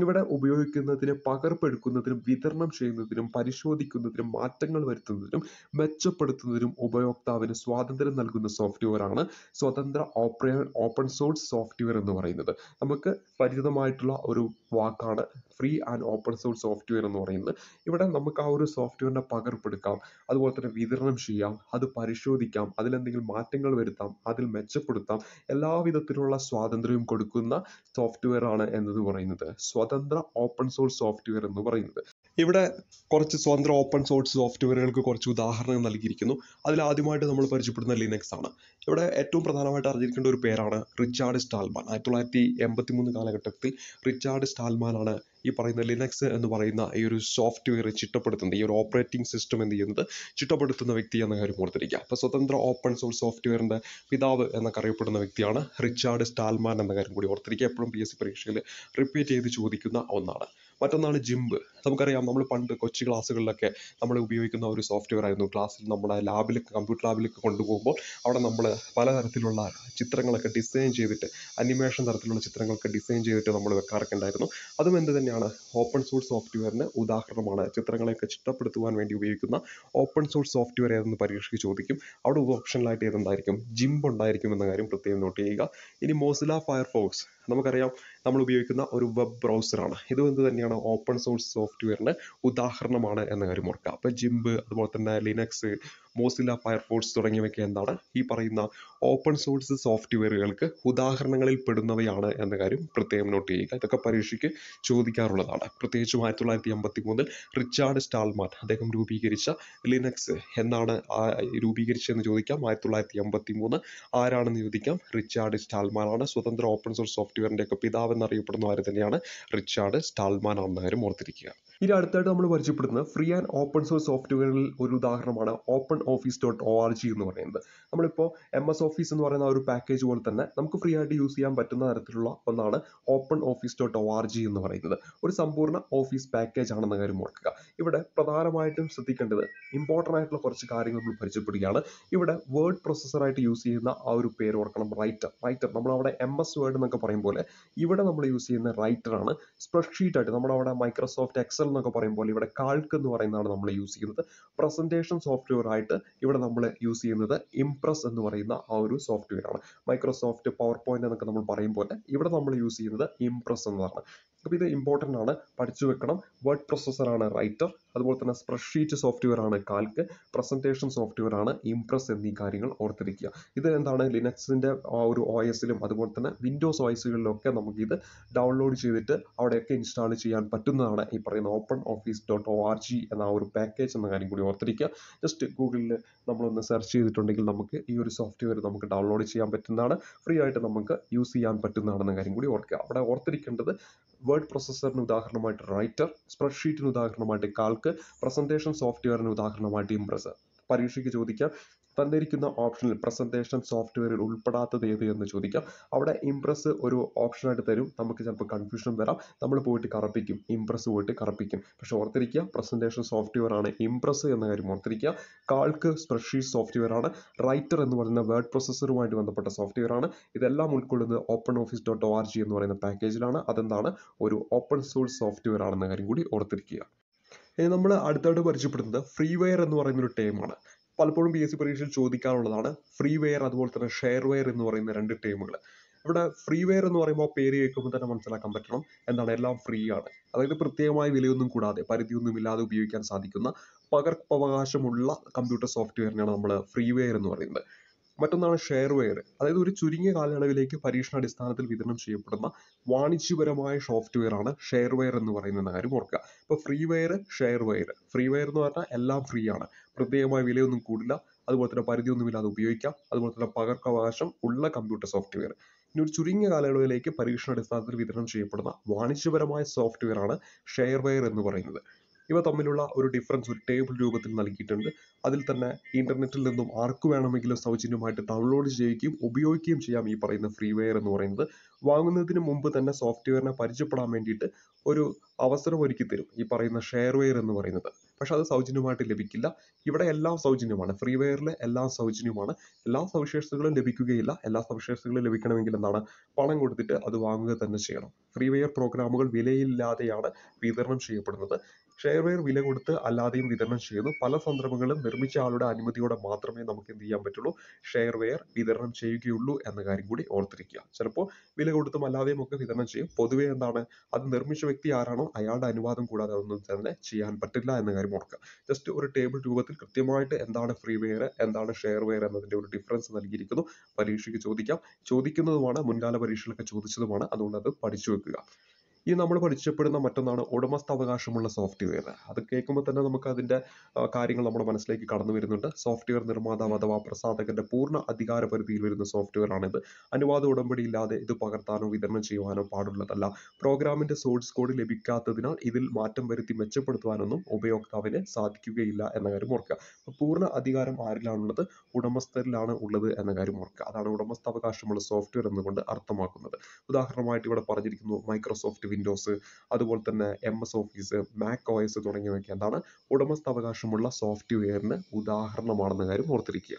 ഇവിടെ ഉപയോഗിക്കുന്നതിന് പകർപ്പെടുക്കുന്നതിനും വിതരണം ചെയ്യുന്നതിനും പരിശോധിക്കുന്നതിനും മാറ്റങ്ങൾ വരുത്തുന്നതിനും മെച്ചപ്പെടുത്തുന്നതിനും ഉപയോക്താവിന് സ്വാതന്ത്ര്യം നൽകുന്ന സോഫ്റ്റ്വെയർ ആണ് സ്വതന്ത്ര ഓപ്പറേ ഓപ്പൺ സോഴ്സ് സോഫ്റ്റ്വെയർ എന്ന് പറയുന്നത് നമുക്ക് പരിചിതമായിട്ടുള്ള ഒരു വാക്കാണ് free and open source software എന്ന് പറയുന്നത് ഇവിടെ നമുക്ക് ആ ഒരു സോഫ്റ്റ്വെയറിൻ്റെ പകർപ്പെടുക്കാം അതുപോലെ തന്നെ വിതരണം ചെയ്യാം അത് പരിശോധിക്കാം അതിലെന്തെങ്കിലും മാറ്റങ്ങൾ വരുത്താം അതിൽ മെച്ചപ്പെടുത്താം എല്ലാവിധത്തിലുള്ള സ്വാതന്ത്ര്യവും കൊടുക്കുന്ന സോഫ്റ്റ്വെയർ ആണ് എന്നത് പറയുന്നത് സ്വതന്ത്ര ഓപ്പൺ സോഴ്സ് സോഫ്റ്റ്വെയർ എന്ന് പറയുന്നത് ഇവിടെ കുറച്ച് സ്വതന്ത്ര ഓപ്പൺ സോഴ്സ് സോഫ്റ്റ്വെയറുകൾക്ക് കുറച്ച് ഉദാഹരണങ്ങൾ നൽകിയിരിക്കുന്നു അതിൽ ആദ്യമായിട്ട് നമ്മൾ പരിചയപ്പെടുന്ന ലിനക്സ് ആണ് ഇവിടെ ഏറ്റവും പ്രധാനമായിട്ട് അറിഞ്ഞിരിക്കേണ്ട ഒരു പേരാണ് റിച്ചാർഡ് സ്റ്റാൽമാൻ ആയിരത്തി തൊള്ളായിരത്തി എൺപത്തി മൂന്ന് കാലഘട്ടത്തിൽ റിച്ചാർഡ് സ്റ്റാൽമാനാണ് ഈ പറയുന്ന ലിനക്സ് എന്ന് പറയുന്ന ഈ ഒരു സോഫ്റ്റ്വെയർ ചിട്ടപ്പെടുത്തുന്ന ഈ ഒരു ഓപ്പറേറ്റിംഗ് സിസ്റ്റം എന്ത് ചെയ്യുന്നത് ചിട്ടപ്പെടുത്തുന്ന വ്യക്തി എന്ന കാര്യം ഓർത്തിരിക്കുക അപ്പോൾ സ്വതന്ത്ര ഓപ്പൺ സോഴ്സ് സോഫ്റ്റ്വെയറിൻ്റെ പിതാവ് എന്നൊക്കെ അറിയപ്പെടുന്ന വ്യക്തിയാണ് റിച്ചാർഡ് സ്റ്റാൽമാൻ എന്ന കാര്യം കൂടി ഓർത്തിരിക്കുക എപ്പോഴും പി എസ് സി പരീക്ഷയിൽ റിപ്പീറ്റ് ചെയ്ത് ചോദിക്കുന്ന ഒന്നാണ് മറ്റൊന്നാണ് ജിംബ് നമുക്കറിയാം നമ്മൾ പണ്ട് കൊച്ചു ക്ലാസ്സുകളിലൊക്കെ നമ്മൾ ഉപയോഗിക്കുന്ന ഒരു സോഫ്റ്റ്വെയർ ആയിരുന്നു ക്ലാസ്സിൽ നമ്മുടെ ലാബിലൊക്കെ കമ്പ്യൂട്ടർ ലാബിലേക്ക് കൊണ്ടുപോകുമ്പോൾ അവിടെ നമ്മൾ പലതരത്തിലുള്ള ചിത്രങ്ങളൊക്കെ ഡിസൈൻ ചെയ്തിട്ട് അനിമേഷൻ തരത്തിലുള്ള ചിത്രങ്ങളൊക്കെ ഡിസൈൻ ചെയ്തിട്ട് നമ്മൾ വെക്കാറൊക്കെ ഉണ്ടായിരുന്നു അതും എന്ത് തന്നെയാണ് ഓപ്പൺ സോഴ്സ് സോഫ്റ്റ്വെയറിന് ഉദാഹരണമാണ് ചിത്രങ്ങളെയൊക്കെ ചിട്ടപ്പെടുത്തുവാൻ വേണ്ടി ഉപയോഗിക്കുന്ന ഓപ്പൺ സോഴ്സ് സോഫ്റ്റ്വെയർ ഏതെന്ന് പരീക്ഷയ്ക്ക് ചോദിക്കും അവിടെ ഓപ്ഷനിലായിട്ട് ഏതെന്തായിരിക്കും ജിംബ് ഉണ്ടായിരിക്കും എന്ന കാര്യം പ്രത്യേകം നോട്ട് ചെയ്യുക ഇനി മോസില ഫയർഫോക്സ് നമുക്കറിയാം നമ്മൾ ഉപയോഗിക്കുന്ന ഒരു വെബ് ബ്രൗസറാണ് ഇത് എന്ത് തന്നെയാണ് ഓപ്പൺ സോഴ്സ് സോഫ്റ്റ്വെയറിൻ്റെ ഉദാഹരണമാണ് എന്ന കാര്യം ഓർക്കുക അപ്പോൾ ജിംബ് അതുപോലെ തന്നെ ലിനക്സ് മോസില ഫയർഫോഴ്സ് തുടങ്ങിയവയൊക്കെ എന്താണ് ഈ പറയുന്ന ഓപ്പൺ സോഴ്സ് സോഫ്റ്റ്വെയറുകൾക്ക് ഉദാഹരണങ്ങളിൽ പെടുന്നവയാണ് എന്ന കാര്യം പ്രത്യേകം നോട്ട് ചെയ്യുക ഇതൊക്കെ പരീക്ഷയ്ക്ക് ചോദിക്കാറുള്ളതാണ് പ്രത്യേകിച്ചും ആയിരത്തി തൊള്ളായിരത്തി അമ്പത്തി മൂന്നിൽ റിച്ചാർഡ് സ്റ്റാൾമാൻ അദ്ദേഹം രൂപീകരിച്ച ലിനക്സ് എന്നാണ് രൂപീകരിച്ചതെന്ന് ചോദിക്കാം ആയിരത്തി തൊള്ളായിരത്തി അമ്പത്തി മൂന്ന് ആരാണെന്ന് ചോദിക്കാം റിച്ചാർഡ് സ്റ്റാൾമാൻ ആണ് സ്വതന്ത്ര ഓപ്പൺ സോഴ്സ് സോഫ്റ്റ്വെയറിൻ്റെ ഒക്കെ പിതാവ് പിതാവ് ആര് തന്നെയാണ് റിച്ചാർഡ് സ്റ്റാൾമാൻ ആണെന്ന കാര്യം ഓർത്തിരിക്കുക ഇനി അടുത്തായിട്ട് നമ്മൾ പരിചയപ്പെടുത്തുന്ന ഫ്രീ ആൻഡ് ഓപ്പൺ സോഴ്സ് സോഫ്റ്റ്വെയറിൽ ഒരു ഉദാഹരണമാണ് Open Office dot O R G എന്ന് പറയുന്നത് നമ്മളിപ്പോൾ എം എസ് ഓഫീസ് എന്ന് പറയുന്ന ഒരു പാക്കേജ് പോലെ തന്നെ നമുക്ക് ഫ്രീ ആയിട്ട് യൂസ് ചെയ്യാൻ പറ്റുന്ന തരത്തിലുള്ള ഒന്നാണ് Open Office dot O R G എന്ന് പറയുന്നത് ഒരു സമ്പൂർണ്ണ ഓഫീസ് പാക്കേജ് ആണെന്ന കാര്യം ഓർക്കുക ഇവിടെ പ്രധാനമായിട്ടും ശ്രദ്ധിക്കേണ്ടത് ഇമ്പോർട്ടൻ്റ് ആയിട്ടുള്ള കുറച്ച് കാര്യങ്ങൾ നമ്മൾ പരിചയപ്പെടുകയാണ് ഇവിടെ വേർഡ് പ്രോസസ്സറായിട്ട് യൂസ് ചെയ്യുന്ന ആ ഒരു പേര് ഓർക്കണം റൈറ്റർ റൈറ്റർ നമ്മൾ അവിടെ എം എസ് വേർഡ് എന്നൊക്കെ പറയും പോലെ ഇവിടെ നമ്മൾ യൂസ് ചെയ്യുന്ന ആണ് സ്പ്രെഡ്ഷീറ്റ് ആയിട്ട് നമ്മുടെ അവിടെ മൈക്രോസോഫ്റ്റ് എക്സൽ കാൽക്കൽ എന്നൊക്കെ പറയുമ്പോൾ ഇവിടെ കാൽക്ക് എന്ന് പറയുന്നതാണ് നമ്മൾ യൂസ് ചെയ്യുന്നത് പ്രസന്റേഷൻ സോഫ്റ്റ്വെയർ ആയിട്ട് ഇവിടെ നമ്മൾ യൂസ് ചെയ്യുന്നത് ഇംപ്രസ് എന്ന് പറയുന്ന ആ ഒരു സോഫ്റ്റ്വെയർ ആണ് മൈക്രോസോഫ്റ്റ് പവർ പോയിന്റ് എന്നൊക്കെ നമ്മൾ പറയും പോലെ ഇവിടെ നമ്മൾ യൂസ് ചെയ്യുന്നത് ഇംപ്രസ് എന്നതാണ് അപ്പോൾ ഇത് ഇമ്പോർട്ടൻ്റ് ആണ് പഠിച്ചു വെക്കണം വേർഡ് ആണ് റൈറ്റർ അതുപോലെ തന്നെ സ്പ്രെഡ്ഷീറ്റ് സോഫ്റ്റ്വെയർ ആണ് കാൽക്ക് പ്രസന്റേഷൻ സോഫ്റ്റ്വെയർ ആണ് ഇംപ്രസ് എന്നീ കാര്യങ്ങൾ ഓർത്തിരിക്കുക ഇത് എന്താണ് ലിനക്സിന്റെ ആ ഒരു ഒ എസിലും അതുപോലെ തന്നെ വിൻഡോസ് ഒ എസുകളിലൊക്കെ നമുക്ക് ഇത് ഡൗൺലോഡ് ചെയ്തിട്ട് അവിടെയൊക്കെ ഇൻസ്റ്റാൾ ചെയ്യാൻ പറ്റുന്നതാണ് ഈ പറയുന്ന Open Office dot O R G എന്ന ഒരു പാക്കേജ് എന്ന കാര്യം കൂടി ഓർത്തിരിക്കുക ജസ്റ്റ് ഗൂഗിളിൽ നമ്മളൊന്ന് സെർച്ച് ചെയ്തിട്ടുണ്ടെങ്കിൽ നമുക്ക് ഈ ഒരു സോഫ്റ്റ്വെയർ നമുക്ക് ഡൗൺലോഡ് ചെയ്യാൻ പറ്റുന്നതാണ് ഫ്രീ ആയിട്ട് നമുക്ക് യൂസ് ചെയ്യാൻ പറ്റുന്നതാണെന്ന കാര്യം കൂടി ഓർക്കുക അവിടെ ഓർത്തിരിക്കേണ്ടത് വേർഡ് പ്രൊസസ്സറിന് ഉദാഹരണമായിട്ട് റൈറ്റർ സ്പ്രെഡ്ഷീറ്റിന് ഉദാഹരണമായിട്ട് കാൽക്ക് പ്രസൻറ്റേഷൻ സോഫ്റ്റ്വെയറിന് ഉദാഹരണമായിട്ട് ഇംപ്രസ് പരീക്ഷയ്ക്ക് ചോദിക്കാം തന്നിരിക്കുന്ന ഓപ്ഷനിൽ പ്രസൻറ്റേഷൻ സോഫ്റ്റ്വെയറിൽ ഉൾപ്പെടാത്തത് ഏത് എന്ന് ചോദിക്കാം അവിടെ ഇംപ്രസ് ഒരു ഓപ്ഷനായിട്ട് തരും നമുക്ക് ചിലപ്പോൾ കൺഫ്യൂഷൻ വരാം നമ്മൾ പോയിട്ട് കറപ്പിക്കും ഇംപ്രസ് പോയിട്ട് കറപ്പിക്കും പക്ഷെ ഓർത്തിരിക്കുക പ്രസൻറ്റേഷൻ സോഫ്റ്റ്വെയർ ആണ് ഇംപ്രസ് എന്ന കാര്യം ഓർത്തിരിക്കുക കാൾക്ക് സ്പ്രഷീസ് സോഫ്റ്റ്വെയർ ആണ് റൈറ്റർ എന്ന് പറയുന്ന വേർഡ് പ്രോസസ്സറുമായിട്ട് ബന്ധപ്പെട്ട സോഫ്റ്റ്വെയർ ആണ് ഇതെല്ലാം ഉൾക്കൊള്ളുന്നത് Open Office dot O R G എന്ന് പറയുന്ന പാക്കേജിലാണ് അതെന്താണ് ഒരു ഓപ്പൺ സോഴ്സ് സോഫ്റ്റ്വെയർ ആണെന്ന കാര്യം കൂടി ഓർത്തിരിക്കുക ഇനി നമ്മൾ അടുത്തായിട്ട് പരിചയപ്പെടുന്നത് ഫ്രീവെയർ എന്ന് പറയുന്ന ഒരു ടൈമാണ് പലപ്പോഴും പി എസ് സി പരീക്ഷയിൽ ചോദിക്കാറുള്ളതാണ് ഫ്രീ വെയർ അതുപോലെ തന്നെ ഷെയർ വെയർ എന്ന് പറയുന്ന രണ്ട് ടൈമുകൾ ഇവിടെ ഫ്രീ വെയർ എന്ന് പറയുമ്പോൾ പേര് കേൾക്കുമ്പോൾ തന്നെ മനസ്സിലാക്കാൻ പറ്റണം എന്താണ് എല്ലാം ഫ്രീ ആണ് അതായത് പ്രത്യേകമായ വിലയൊന്നും കൂടാതെ ഇല്ലാതെ ഉപയോഗിക്കാൻ സാധിക്കുന്ന പകർപ്പവകാശമുള്ള കമ്പ്യൂട്ടർ സോഫ്റ്റ്വെയറിനെയാണ് നമ്മൾ ഫ്രീ വെയർ എന്ന് പറയുന്നത് മറ്റൊന്നാണ് ഷെയർവെയർ അതായത് ഒരു ചുരുങ്ങിയ കാലയളവിലേക്ക് പരീക്ഷണാടിസ്ഥാനത്തിൽ വിതരണം ചെയ്യപ്പെടുന്ന വാണിജ്യപരമായ സോഫ്റ്റ്വെയർ ആണ് ഷെയർവെയർ എന്ന് പറയുന്ന കാര്യം ഓർക്കുക ഇപ്പോൾ ഫ്രീവെയർ ഷെയർവെയർ ഫ്രീവെയർ എന്ന് പറഞ്ഞാൽ എല്ലാം ഫ്രീ ആണ് പ്രത്യേകമായ വിലയൊന്നും കൂടില്ല അതുപോലെ തന്നെ പരിധിയൊന്നുമില്ലാതെ ഉപയോഗിക്കാം അതുപോലെ തന്നെ പകർപ്പവകാശം ഉള്ള കമ്പ്യൂട്ടർ സോഫ്റ്റ്വെയർ ഇനി ഒരു ചുരുങ്ങിയ കാലയളവിലേക്ക് പരീക്ഷണാടിസ്ഥാനത്തിൽ വിതരണം ചെയ്യപ്പെടുന്ന വാണിജ്യപരമായ സോഫ്റ്റ്വെയർ ആണ് ഷെയർവെയർ എന്ന് പറയുന്നത് ഇവ തമ്മിലുള്ള ഒരു ഡിഫറൻസ് ഒരു ടേബിൾ രൂപത്തിൽ നൽകിയിട്ടുണ്ട് അതിൽ തന്നെ ഇൻ്റർനെറ്റിൽ നിന്നും ആർക്ക് വേണമെങ്കിലും സൗജന്യമായിട്ട് ഡൗൺലോഡ് ചെയ്യുകയും ഉപയോഗിക്കുകയും ചെയ്യാം ഈ പറയുന്ന ഫ്രീവെയർ എന്ന് പറയുന്നത് വാങ്ങുന്നതിന് മുമ്പ് തന്നെ സോഫ്റ്റ്വെയറിനെ പരിചയപ്പെടാൻ വേണ്ടിയിട്ട് ഒരു അവസരം ഒരുക്കി തരും ഈ പറയുന്ന ഷെയർവെയർ എന്ന് പറയുന്നത് പക്ഷെ അത് സൗജന്യമായിട്ട് ലഭിക്കില്ല ഇവിടെ എല്ലാം സൗജന്യമാണ് ഫ്രീവെയറിലെ എല്ലാം സൗജന്യമാണ് എല്ലാ സവിശേഷതകളും ലഭിക്കുകയില്ല എല്ലാ സവിശേഷതകളും ലഭിക്കണമെങ്കിൽ എന്താണ് പണം കൊടുത്തിട്ട് അത് വാങ്ങുക തന്നെ ചെയ്യണം ഫ്രീവെയർ പ്രോഗ്രാമുകൾ വിലയില്ലാതെയാണ് വിതരണം ചെയ്യപ്പെടുന്നത് ഷെയർവെയർ വില കൊടുത്ത് അല്ലാതെയും വിതരണം ചെയ്യുന്നു പല സന്ദർഭങ്ങളിലും നിർമ്മിച്ച ആളുടെ അനുമതിയോടെ മാത്രമേ നമുക്ക് എന്ത് ചെയ്യാൻ പറ്റുള്ളൂ ഷെയർവെയർ വിതരണം ചെയ്യുകയുള്ളൂ എന്ന കാര്യം കൂടി ഓർത്തിരിക്കുക ചിലപ്പോൾ വില കൊടുത്തും അല്ലാതെയും ഒക്കെ വിതരണം ചെയ്യും പൊതുവെ എന്താണ് അത് നിർമ്മിച്ച വ്യക്തി ആരാണോ അയാളുടെ അനുവാദം കൂടാതെ ഒന്നും തന്നെ ചെയ്യാൻ പറ്റില്ല എന്ന കാര്യം ഓർക്കുക ജസ്റ്റ് ഒരു ടേബിൾ രൂപത്തിൽ കൃത്യമായിട്ട് എന്താണ് ഫ്രീ വെയർ എന്താണ് ഷെയർ വെയർ എന്നതിൻ്റെ ഒരു ഡിഫറൻസ് നൽകിയിരിക്കുന്നു പരീക്ഷയ്ക്ക് ചോദിക്കാം ചോദിക്കുന്നതുമാണ് മുൻകാല പരീക്ഷകളൊക്കെ ചോദിച്ചതുമാണ് അതുകൊണ്ട് അത് പഠിച്ചു വെക്കുക ഈ നമ്മൾ പരിചയപ്പെടുന്ന മറ്റൊന്നാണ് ഉടമസ്ഥാവകാശമുള്ള സോഫ്റ്റ്വെയർ അത് കേൾക്കുമ്പോൾ തന്നെ നമുക്ക് അതിൻ്റെ കാര്യങ്ങൾ നമ്മുടെ മനസ്സിലേക്ക് കടന്നു വരുന്നുണ്ട് സോഫ്റ്റ്വെയർ നിർമ്മാതാവ് അഥവാ പ്രസാധകന്റെ പൂർണ്ണ അധികാര പരിധിയിൽ വരുന്ന സോഫ്റ്റ്വെയർ ആണിത് അനുവാദ ഉടമ്പടി ഇല്ലാതെ ഇത് പകർത്താനോ വിതരണം ചെയ്യുവാനോ പാടുള്ളതല്ല പ്രോഗ്രാമിന്റെ സോഴ്സ് കോഡ് ലഭിക്കാത്തതിനാൽ ഇതിൽ മാറ്റം വരുത്തി മെച്ചപ്പെടുത്തുവാനൊന്നും ഉപയോക്താവിന് സാധിക്കുകയില്ല എന്ന കാര്യം ഓർക്കുക പൂർണ്ണ അധികാരം ആരിലാണുള്ളത് ഉടമസ്ഥരിലാണ് ഉള്ളത് എന്ന കാര്യം ഓർക്കുക അതാണ് ഉടമസ്ഥാവകാശമുള്ള സോഫ്റ്റ്വെയർ എന്നുകൊണ്ട് അർത്ഥമാക്കുന്നത് ഉദാഹരണമായിട്ട് ഇവിടെ പറഞ്ഞിരിക്കുന്നു മൈക്രോസോഫ്റ്റ് വിൻഡോസ് അതുപോലെ തന്നെ M S Office Mac O S തുടങ്ങിയവയൊക്കെ എന്താണ് ഉടമസ്ഥാവകാശമുള്ള സോഫ്റ്റ്വെയറിന് ഉദാഹരണമാണെന്ന കാര്യം ഓർത്തിരിക്കുക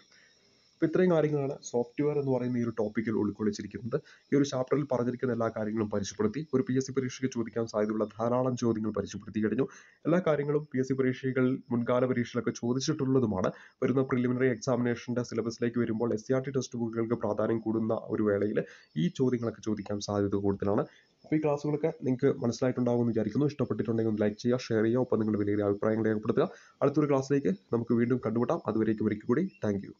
അപ്പോൾ ഇത്രയും കാര്യങ്ങളാണ് സോഫ്റ്റ്വെയർ എന്ന് പറയുന്ന ഈ ഒരു ടോപ്പിക്കിൽ ഉൾക്കൊള്ളിച്ചിരിക്കുന്നത് ഈ ഒരു ചാപ്റ്ററിൽ പറഞ്ഞിരിക്കുന്ന എല്ലാ കാര്യങ്ങളും പരിചയപ്പെടുത്തി ഒരു പി എസ് സി പരീക്ഷയ്ക്ക് ചോദിക്കാൻ സാധ്യതയുള്ള ധാരാളം ചോദ്യങ്ങൾ പരിചയപ്പെടുത്തി കഴിഞ്ഞു എല്ലാ കാര്യങ്ങളും പി എസ് സി പരീക്ഷകൾ മുൻകാല പരീക്ഷയിലൊക്കെ ചോദിച്ചിട്ടുള്ളതുമാണ് വരുന്ന പ്രിലിമിനറി എക്സാമിനേഷൻ്റെ സിലബസിലേക്ക് വരുമ്പോൾ S C R T text ബുക്കുകൾക്ക് പ്രാധാന്യം കൂടുന്ന ഒരു വേളയിൽ ഈ ചോദ്യങ്ങളൊക്കെ ചോദിക്കാൻ സാധ്യത കൂടുതലാണ് അപ്പോൾ ഈ ക്ലാസ്സുകളൊക്കെ നിങ്ങൾക്ക് മനസ്സിലായിട്ടുണ്ടാകും എന്ന് വിചാരിക്കുന്നു ഇഷ്ടപ്പെട്ടിട്ടുണ്ടെങ്കിൽ ഒന്ന് ലൈക്ക് ചെയ്യുക ഷെയർ ചെയ്യുക ഒപ്പം നിങ്ങളുടെ വിലയേറിയ അഭിപ്രായങ്ങൾ രേഖപ്പെടുത്തുക അടുത്തൊരു ക്ലാസ്സിലേക്ക് നമുക്ക് വീണ്ടും കണ്ടുമുട്ടാം അതുവരേക്കും ഒരിക്കൽ കൂടി താങ്ക്